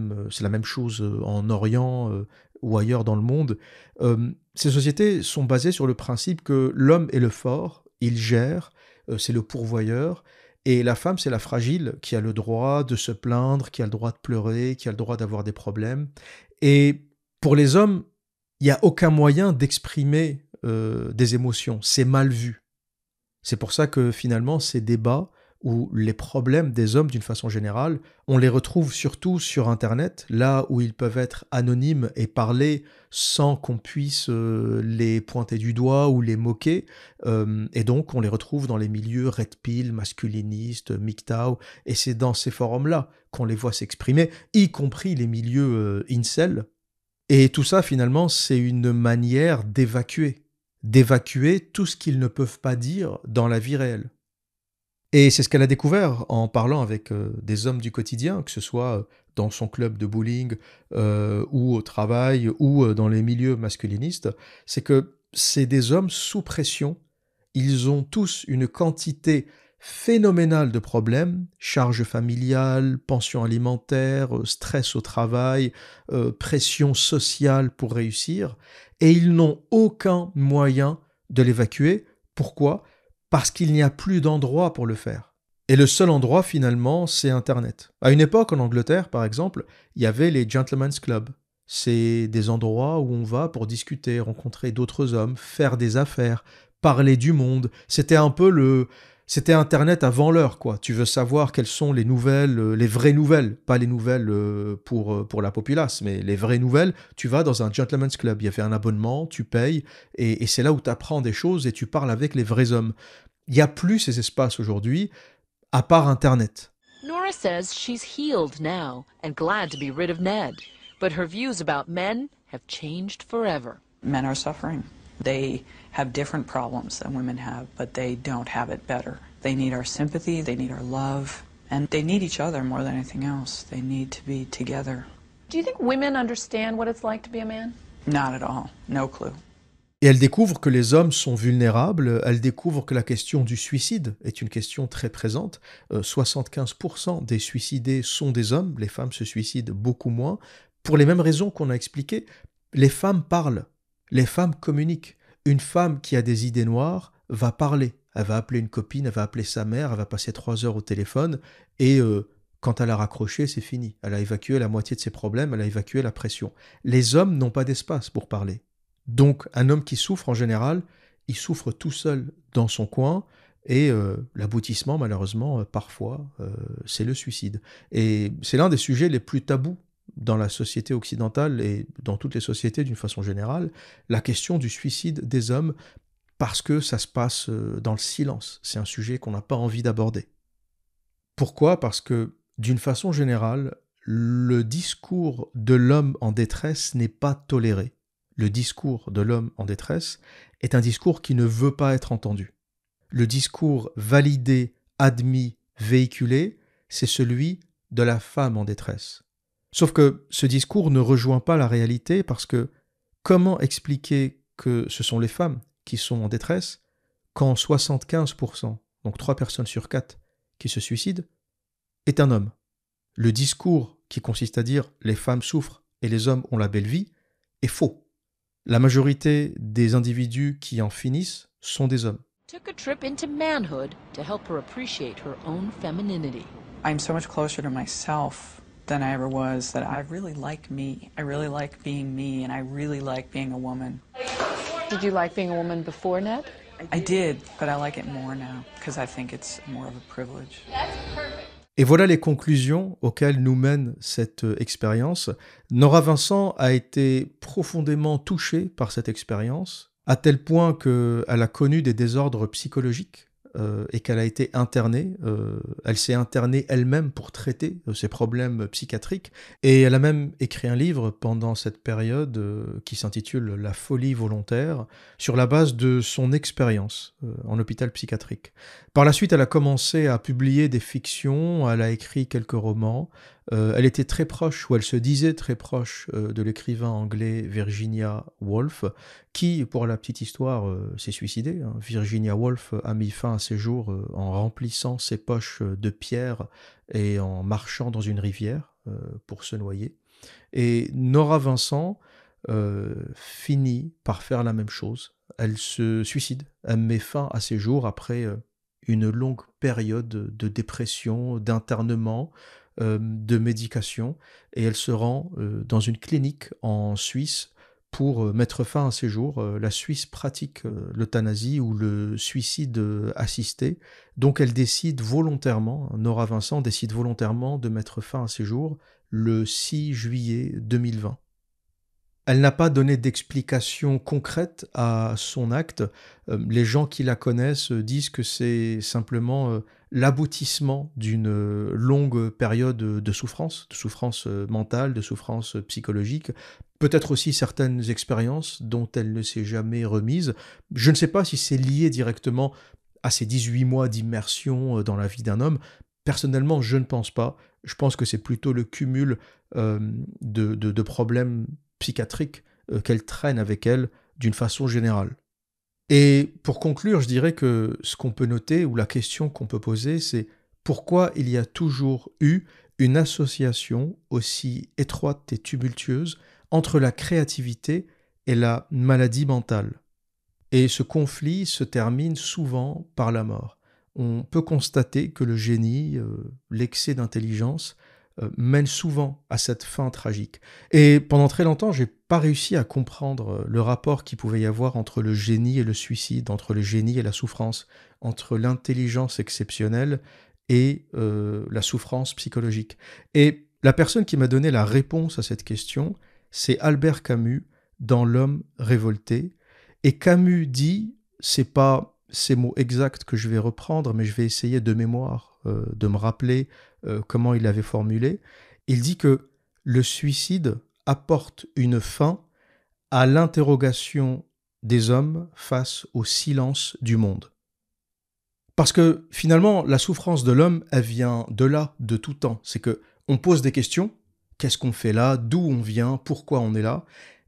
S1: même chose euh, en Orient euh, ou ailleurs dans le monde, euh, ces sociétés sont basées sur le principe que l'homme est le fort, il gère, c'est le pourvoyeur, et la femme, c'est la fragile qui a le droit de se plaindre, qui a le droit de pleurer, qui a le droit d'avoir des problèmes. Et pour les hommes, il n'y a aucun moyen d'exprimer des émotions, c'est mal vu. C'est pour ça que finalement, ces débats où les problèmes des hommes d'une façon générale, on les retrouve surtout sur Internet, là où ils peuvent être anonymes et parler sans qu'on puisse euh, les pointer du doigt ou les moquer. Euh, et donc on les retrouve dans les milieux red pill, masculiniste, MGTOW, et c'est dans ces forums-là qu'on les voit s'exprimer, y compris les milieux euh, incel. Et tout ça finalement, c'est une manière d'évacuer d'évacuer tout ce qu'ils ne peuvent pas dire dans la vie réelle. Et c'est ce qu'elle a découvert en parlant avec euh, des hommes du quotidien, que ce soit euh, dans son club de bowling euh, ou au travail ou dans les milieux masculinistes, c'est que c'est des hommes sous pression. Ils ont tous une quantité phénoménale de problèmes, charges familiales, pension alimentaire, stress au travail, pression sociale pour réussir, et ils n'ont aucun moyen de l'évacuer. Pourquoi parce qu'il n'y a plus d'endroit pour le faire. Et le seul endroit finalement, c'est Internet. À une époque en Angleterre, par exemple, il y avait les gentlemen's clubs. C'est des endroits où on va pour discuter, rencontrer d'autres hommes, faire des affaires, parler du monde. C'était un peu le, c'était Internet avant l'heure, quoi. Tu veux savoir quelles sont les nouvelles, euh, les vraies nouvelles, pas les nouvelles euh, pour, euh, pour la populace, mais les vraies nouvelles, tu vas dans un gentleman's club, il y avait un abonnement, tu payes, et, et c'est là où tu apprends des choses et tu parles avec les vrais hommes. Il n'y a plus ces espaces aujourd'hui, à part Internet.
S3: Nora says she's healed now and glad to be rid of Ned. But her views about men have
S2: changed forever. Men are suffering. They have different problems than women have, but they don't have it better. They need our sympathy, they need our love, and they need each other more than anything else. They need to be together.
S3: Do you think women understand what it's like to be a man?
S2: Not at all. No clue.
S1: Et elle découvre que les hommes sont vulnérables, elle découvre que la question du suicide est une question très présente. 75% euh, des suicidés sont des hommes, les femmes se suicident beaucoup moins, pour les mêmes raisons qu'on a expliquées. Les femmes parlent, les femmes communiquent. Une femme qui a des idées noires va parler, elle va appeler une copine, elle va appeler sa mère, elle va passer trois heures au téléphone, et euh, quand elle a raccroché, c'est fini. Elle a évacué la moitié de ses problèmes, elle a évacué la pression. Les hommes n'ont pas d'espace pour parler. Donc un homme qui souffre en général, il souffre tout seul dans son coin, et euh, l'aboutissement, malheureusement, euh, parfois, euh, c'est le suicide. Et c'est l'un des sujets les plus tabous dans la société occidentale et dans toutes les sociétés d'une façon générale, la question du suicide des hommes, parce que ça se passe dans le silence. C'est un sujet qu'on n'a pas envie d'aborder. Pourquoi Parce que, d'une façon générale, le discours de l'homme en détresse n'est pas toléré le discours de l'homme en détresse est un discours qui ne veut pas être entendu. Le discours validé, admis, véhiculé, c'est celui de la femme en détresse. Sauf que ce discours ne rejoint pas la réalité parce que comment expliquer que ce sont les femmes qui sont en détresse quand 75%, donc 3 personnes sur 4 qui se suicident, est un homme Le discours qui consiste à dire les femmes souffrent et les hommes ont la belle vie est faux. La majorité des individus qui en finissent sont des hommes. Took
S3: a trip into manhood to help her appreciate her own femininity.
S2: I'm so much closer to myself than I ever was that I really like me. I really like being me and I really like being a woman.
S3: Did you like being a woman before Ned?
S2: I did, but I like it more now because I think it's more of a privilege. That's
S1: perfect. Et voilà les conclusions auxquelles nous mène cette euh, expérience. Nora Vincent a été profondément touchée par cette expérience, à tel point qu'elle a connu des désordres psychologiques euh, et qu'elle a été internée. Euh, elle s'est internée elle-même pour traiter ses euh, problèmes psychiatriques. Et elle a même écrit un livre pendant cette période qui s'intitule La folie volontaire, sur la base de son expérience en hôpital psychiatrique. Par la suite, elle a commencé à publier des fictions, elle a écrit quelques romans, euh, elle était très proche, ou elle se disait très proche, euh, de l'écrivain anglais Virginia Woolf, qui, pour la petite histoire, euh, s'est suicidée. Hein. Virginia Woolf a mis fin à ses jours en remplissant ses poches de pierre et en marchant dans une rivière pour se noyer. Et Nora Vincent finit par faire la même chose. Elle se suicide, elle met fin à ses jours après une longue période de dépression, d'internement, de médication et elle se rend dans une clinique en Suisse pour mettre fin à ses jours. La Suisse pratique l'euthanasie ou le suicide assisté. Donc elle décide volontairement, Nora Vincent décide volontairement de mettre fin à ses jours le 6 juillet 2020. Elle n'a pas donné d'explication concrète à son acte. Les gens qui la connaissent disent que c'est simplement l'aboutissement d'une euh, longue période de souffrance, de souffrance euh, mentale, de souffrance euh, psychologique, peut-être aussi certaines expériences dont elle ne s'est jamais remise. Je ne sais pas si c'est lié directement à ces 18 mois d'immersion dans la vie d'un homme. Personnellement, je ne pense pas. Je pense que c'est plutôt le cumul de, problèmes psychiatriques qu'elle traîne avec elle d'une façon générale. Et pour conclure, je dirais que ce qu'on peut noter, ou la question qu'on peut poser, c'est pourquoi il y a toujours eu une association aussi étroite et tumultueuse entre la créativité et la maladie mentale. Et ce conflit se termine souvent par la mort. On peut constater que le génie, euh, l'excès d'intelligence, euh, mène souvent à cette fin tragique. Et pendant très longtemps, j'ai pas réussi à comprendre euh, le rapport qu'il pouvait y avoir entre le génie et le suicide, entre le génie et la souffrance, entre l'intelligence exceptionnelle et euh, la souffrance psychologique. Et la personne qui m'a donné la réponse à cette question, c'est Albert Camus dans L'homme révolté. Et Camus dit, c'est pas ces mots exacts que je vais reprendre, mais je vais essayer de mémoire de me rappeler euh, comment il l'avait formulé. Il dit que le suicide apporte une fin à l'interrogation des hommes face au silence du monde. Parce que finalement, la souffrance de l'homme, elle vient de là, de tout temps. C'est que on pose des questions, qu'est-ce qu'on fait là, d'où on vient, pourquoi on est là,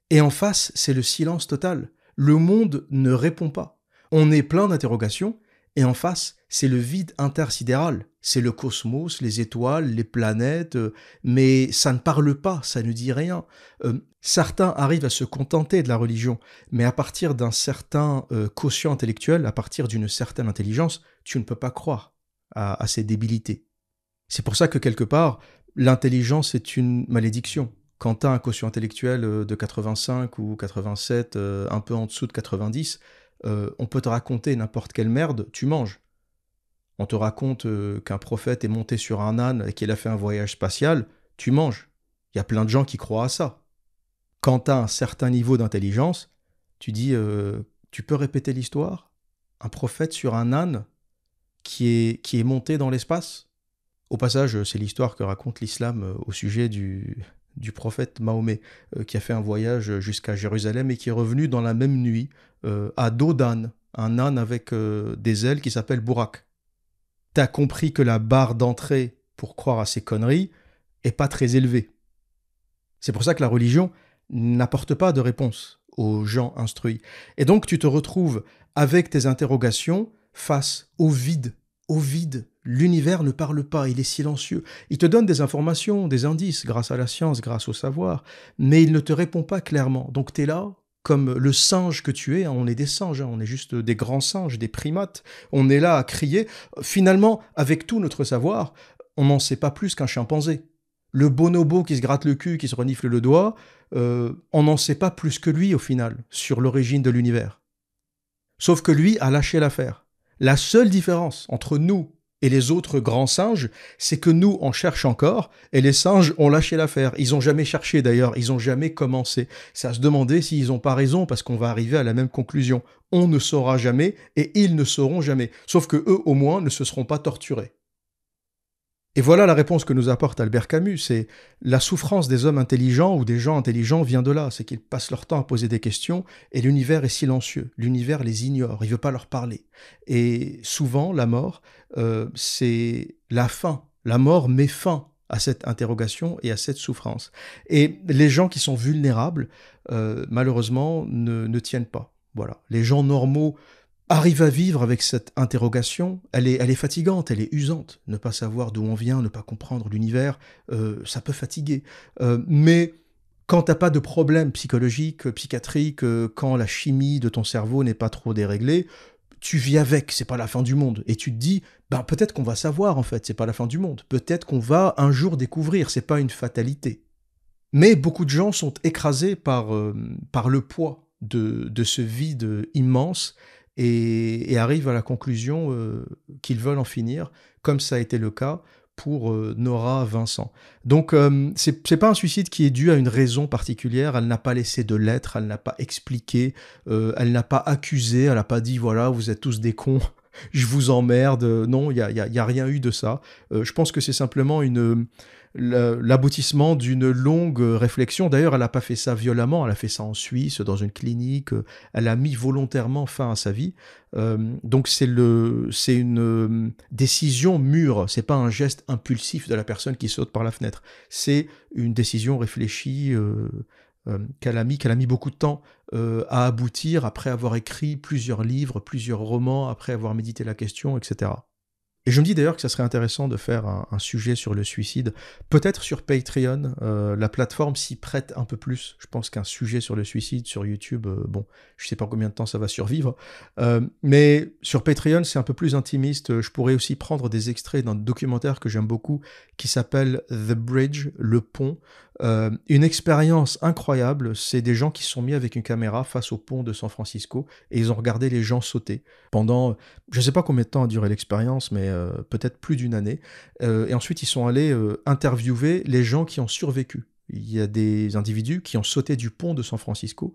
S1: et en face, c'est le silence total. Le monde ne répond pas. On est plein d'interrogations, et en face, c'est le vide intersidéral, c'est le cosmos, les étoiles, les planètes, euh, mais ça ne parle pas, ça ne dit rien. Euh, certains arrivent à se contenter de la religion, mais à partir d'un certain caution euh, quotient intellectuel, à partir d'une certaine intelligence, tu ne peux pas croire à, ces débilités. C'est pour ça que quelque part, l'intelligence est une malédiction. Quand tu as un quotient intellectuel de 85 ou 87, un peu en dessous de 90, on peut te raconter n'importe quelle merde, tu manges on te raconte euh, qu'un prophète est monté sur un âne et qu'il a fait un voyage spatial, tu manges. Il y a plein de gens qui croient à ça. Quand tu as un certain niveau d'intelligence, tu dis euh, Tu peux répéter l'histoire Un prophète sur un âne qui est, qui est monté dans l'espace Au passage, euh, c'est l'histoire que raconte l'islam au sujet du, prophète Mahomet, qui a fait un voyage jusqu'à Jérusalem et qui est revenu dans la même nuit à dos un âne avec des ailes qui s'appelle Bourak t'as compris que la barre d'entrée pour croire à ces conneries est pas très élevée. C'est pour ça que la religion n'apporte pas de réponse aux gens instruits. Et donc tu te retrouves avec tes interrogations face au vide, au vide. L'univers ne parle pas, il est silencieux. Il te donne des informations, des indices grâce à la science, grâce au savoir, mais il ne te répond pas clairement. Donc tu es là, comme le singe que tu es, hein, on est des singes, hein, on est juste des grands singes, des primates, on est là à crier. Finalement, avec tout notre savoir, on n'en sait pas plus qu'un chimpanzé. Le bonobo qui se gratte le cul, qui se renifle le doigt, euh, on n'en sait pas plus que lui au final sur l'origine de l'univers. Sauf que lui a lâché l'affaire. La seule différence entre nous et les autres grands singes, c'est que nous, on cherche encore, et les singes ont lâché l'affaire. Ils n'ont jamais cherché d'ailleurs, ils n'ont jamais commencé. C'est à se demander s'ils n'ont pas raison, parce qu'on va arriver à la même conclusion. On ne saura jamais, et ils ne sauront jamais. Sauf que eux, au moins, ne se seront pas torturés. Et voilà la réponse que nous apporte Albert Camus, c'est la souffrance des hommes intelligents ou des gens intelligents vient de là, c'est qu'ils passent leur temps à poser des questions et l'univers est silencieux, l'univers les ignore, il veut pas leur parler. Et souvent, la mort, euh, c'est la fin, la mort met fin à cette interrogation et à cette souffrance. Et les gens qui sont vulnérables, euh, malheureusement, ne tiennent pas. Voilà. Les gens normaux arrive à vivre avec cette interrogation, elle est, fatigante, elle est usante. Ne pas savoir d'où on vient, ne pas comprendre l'univers, euh, ça peut fatiguer. Euh, mais quand tu n'as pas de problème psychologique, psychiatrique, euh, quand la chimie de ton cerveau n'est pas trop déréglée, tu vis avec, c'est pas la fin du monde. Et tu te dis, ben, peut-être qu'on va savoir en fait, c'est pas la fin du monde. Peut-être qu'on va un jour découvrir, c'est pas une fatalité. Mais beaucoup de gens sont écrasés par, par le poids de, de ce vide immense et, et arrivent à la conclusion euh, qu'ils veulent en finir, comme ça a été le cas pour euh, Nora Vincent. Donc euh, ce c'est pas un suicide qui est dû à une raison particulière, elle n'a pas laissé de lettres, elle n'a pas expliqué, elle n'a pas accusé, elle n'a pas dit voilà vous êtes tous des cons, [laughs] je vous emmerde, non, il n'y a, rien eu de ça. je pense que c'est simplement une, l'aboutissement d'une longue réflexion. D'ailleurs, elle n'a pas fait ça violemment, elle a fait ça en Suisse, dans une clinique, euh, elle a mis volontairement fin à sa vie. Euh, donc c'est une euh, décision mûre, c'est pas un geste impulsif de la personne qui saute par la fenêtre, c'est une décision réfléchie. qu'elle a mis, qu'elle a mis beaucoup de temps à aboutir après avoir écrit plusieurs livres, plusieurs romans, après avoir médité la question, etc. Et je me dis d'ailleurs que ça serait intéressant de faire un, sujet sur le suicide. Peut-être sur Patreon, euh, la plateforme s'y prête un peu plus. Je pense qu'un sujet sur le suicide sur YouTube, euh, bon, je sais pas combien de temps ça va survivre. Euh, mais sur Patreon, c'est un peu plus intimiste. Je pourrais aussi prendre des extraits d'un documentaire que j'aime beaucoup qui s'appelle The Bridge, le pont, euh, une expérience incroyable, c'est des gens qui sont mis avec une caméra face au pont de San Francisco et ils ont regardé les gens sauter pendant, je ne sais pas combien de temps a duré l'expérience, mais euh, peut-être plus d'une année. Euh, et ensuite, ils sont allés interviewer les gens qui ont survécu. Il y a des individus qui ont sauté du pont de San Francisco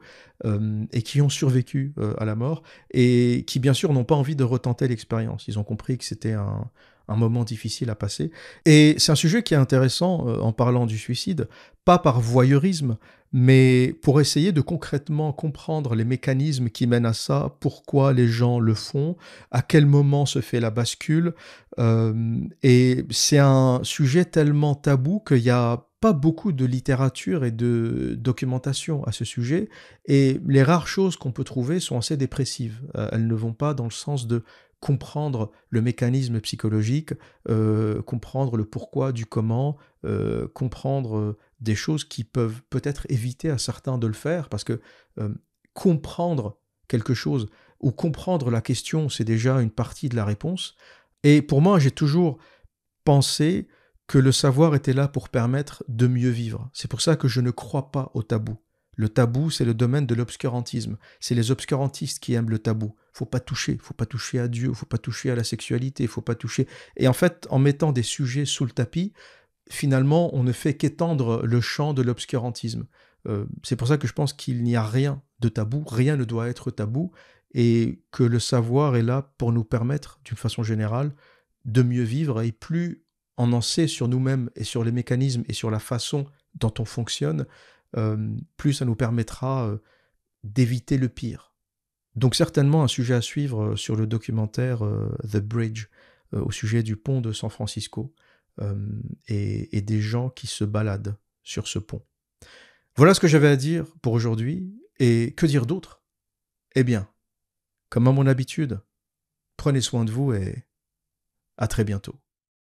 S1: et qui ont survécu à la mort et qui bien sûr n'ont pas envie de retenter l'expérience. Ils ont compris que c'était un, un moment difficile à passer. Et c'est un sujet qui est intéressant euh, en parlant du suicide, pas par voyeurisme, mais pour essayer de concrètement comprendre les mécanismes qui mènent à ça, pourquoi les gens le font, à quel moment se fait la bascule. Euh, et c'est un sujet tellement tabou qu'il y a pas beaucoup de littérature et de documentation à ce sujet, et les rares choses qu'on peut trouver sont assez dépressives. Euh, elles ne vont pas dans le sens de comprendre le mécanisme psychologique, euh, comprendre le pourquoi du comment, euh, comprendre euh, des choses qui peuvent peut-être éviter à certains de le faire, parce que comprendre quelque chose ou comprendre la question, c'est déjà une partie de la réponse. Et pour moi, j'ai toujours pensé que le savoir était là pour permettre de mieux vivre. C'est pour ça que je ne crois pas au tabou. Le tabou, c'est le domaine de l'obscurantisme. C'est les obscurantistes qui aiment le tabou. Faut pas toucher, faut pas toucher à Dieu, faut pas toucher à la sexualité, faut pas toucher. Et en fait, en mettant des sujets sous le tapis, finalement, on ne fait qu'étendre le champ de l'obscurantisme. Euh, c'est pour ça que je pense qu'il n'y a rien de tabou, rien ne doit être tabou, et que le savoir est là pour nous permettre, d'une façon générale, de mieux vivre. Et plus on en sait sur nous-mêmes et sur les mécanismes et sur la façon dont on fonctionne, euh, plus ça nous permettra euh, d'éviter le pire. Donc certainement un sujet à suivre euh, sur le documentaire The Bridge au sujet du pont de San Francisco et des gens qui se baladent sur ce pont. Voilà ce que j'avais à dire pour aujourd'hui et que dire d'autre Eh bien, comme à mon habitude, prenez soin de vous et à très bientôt.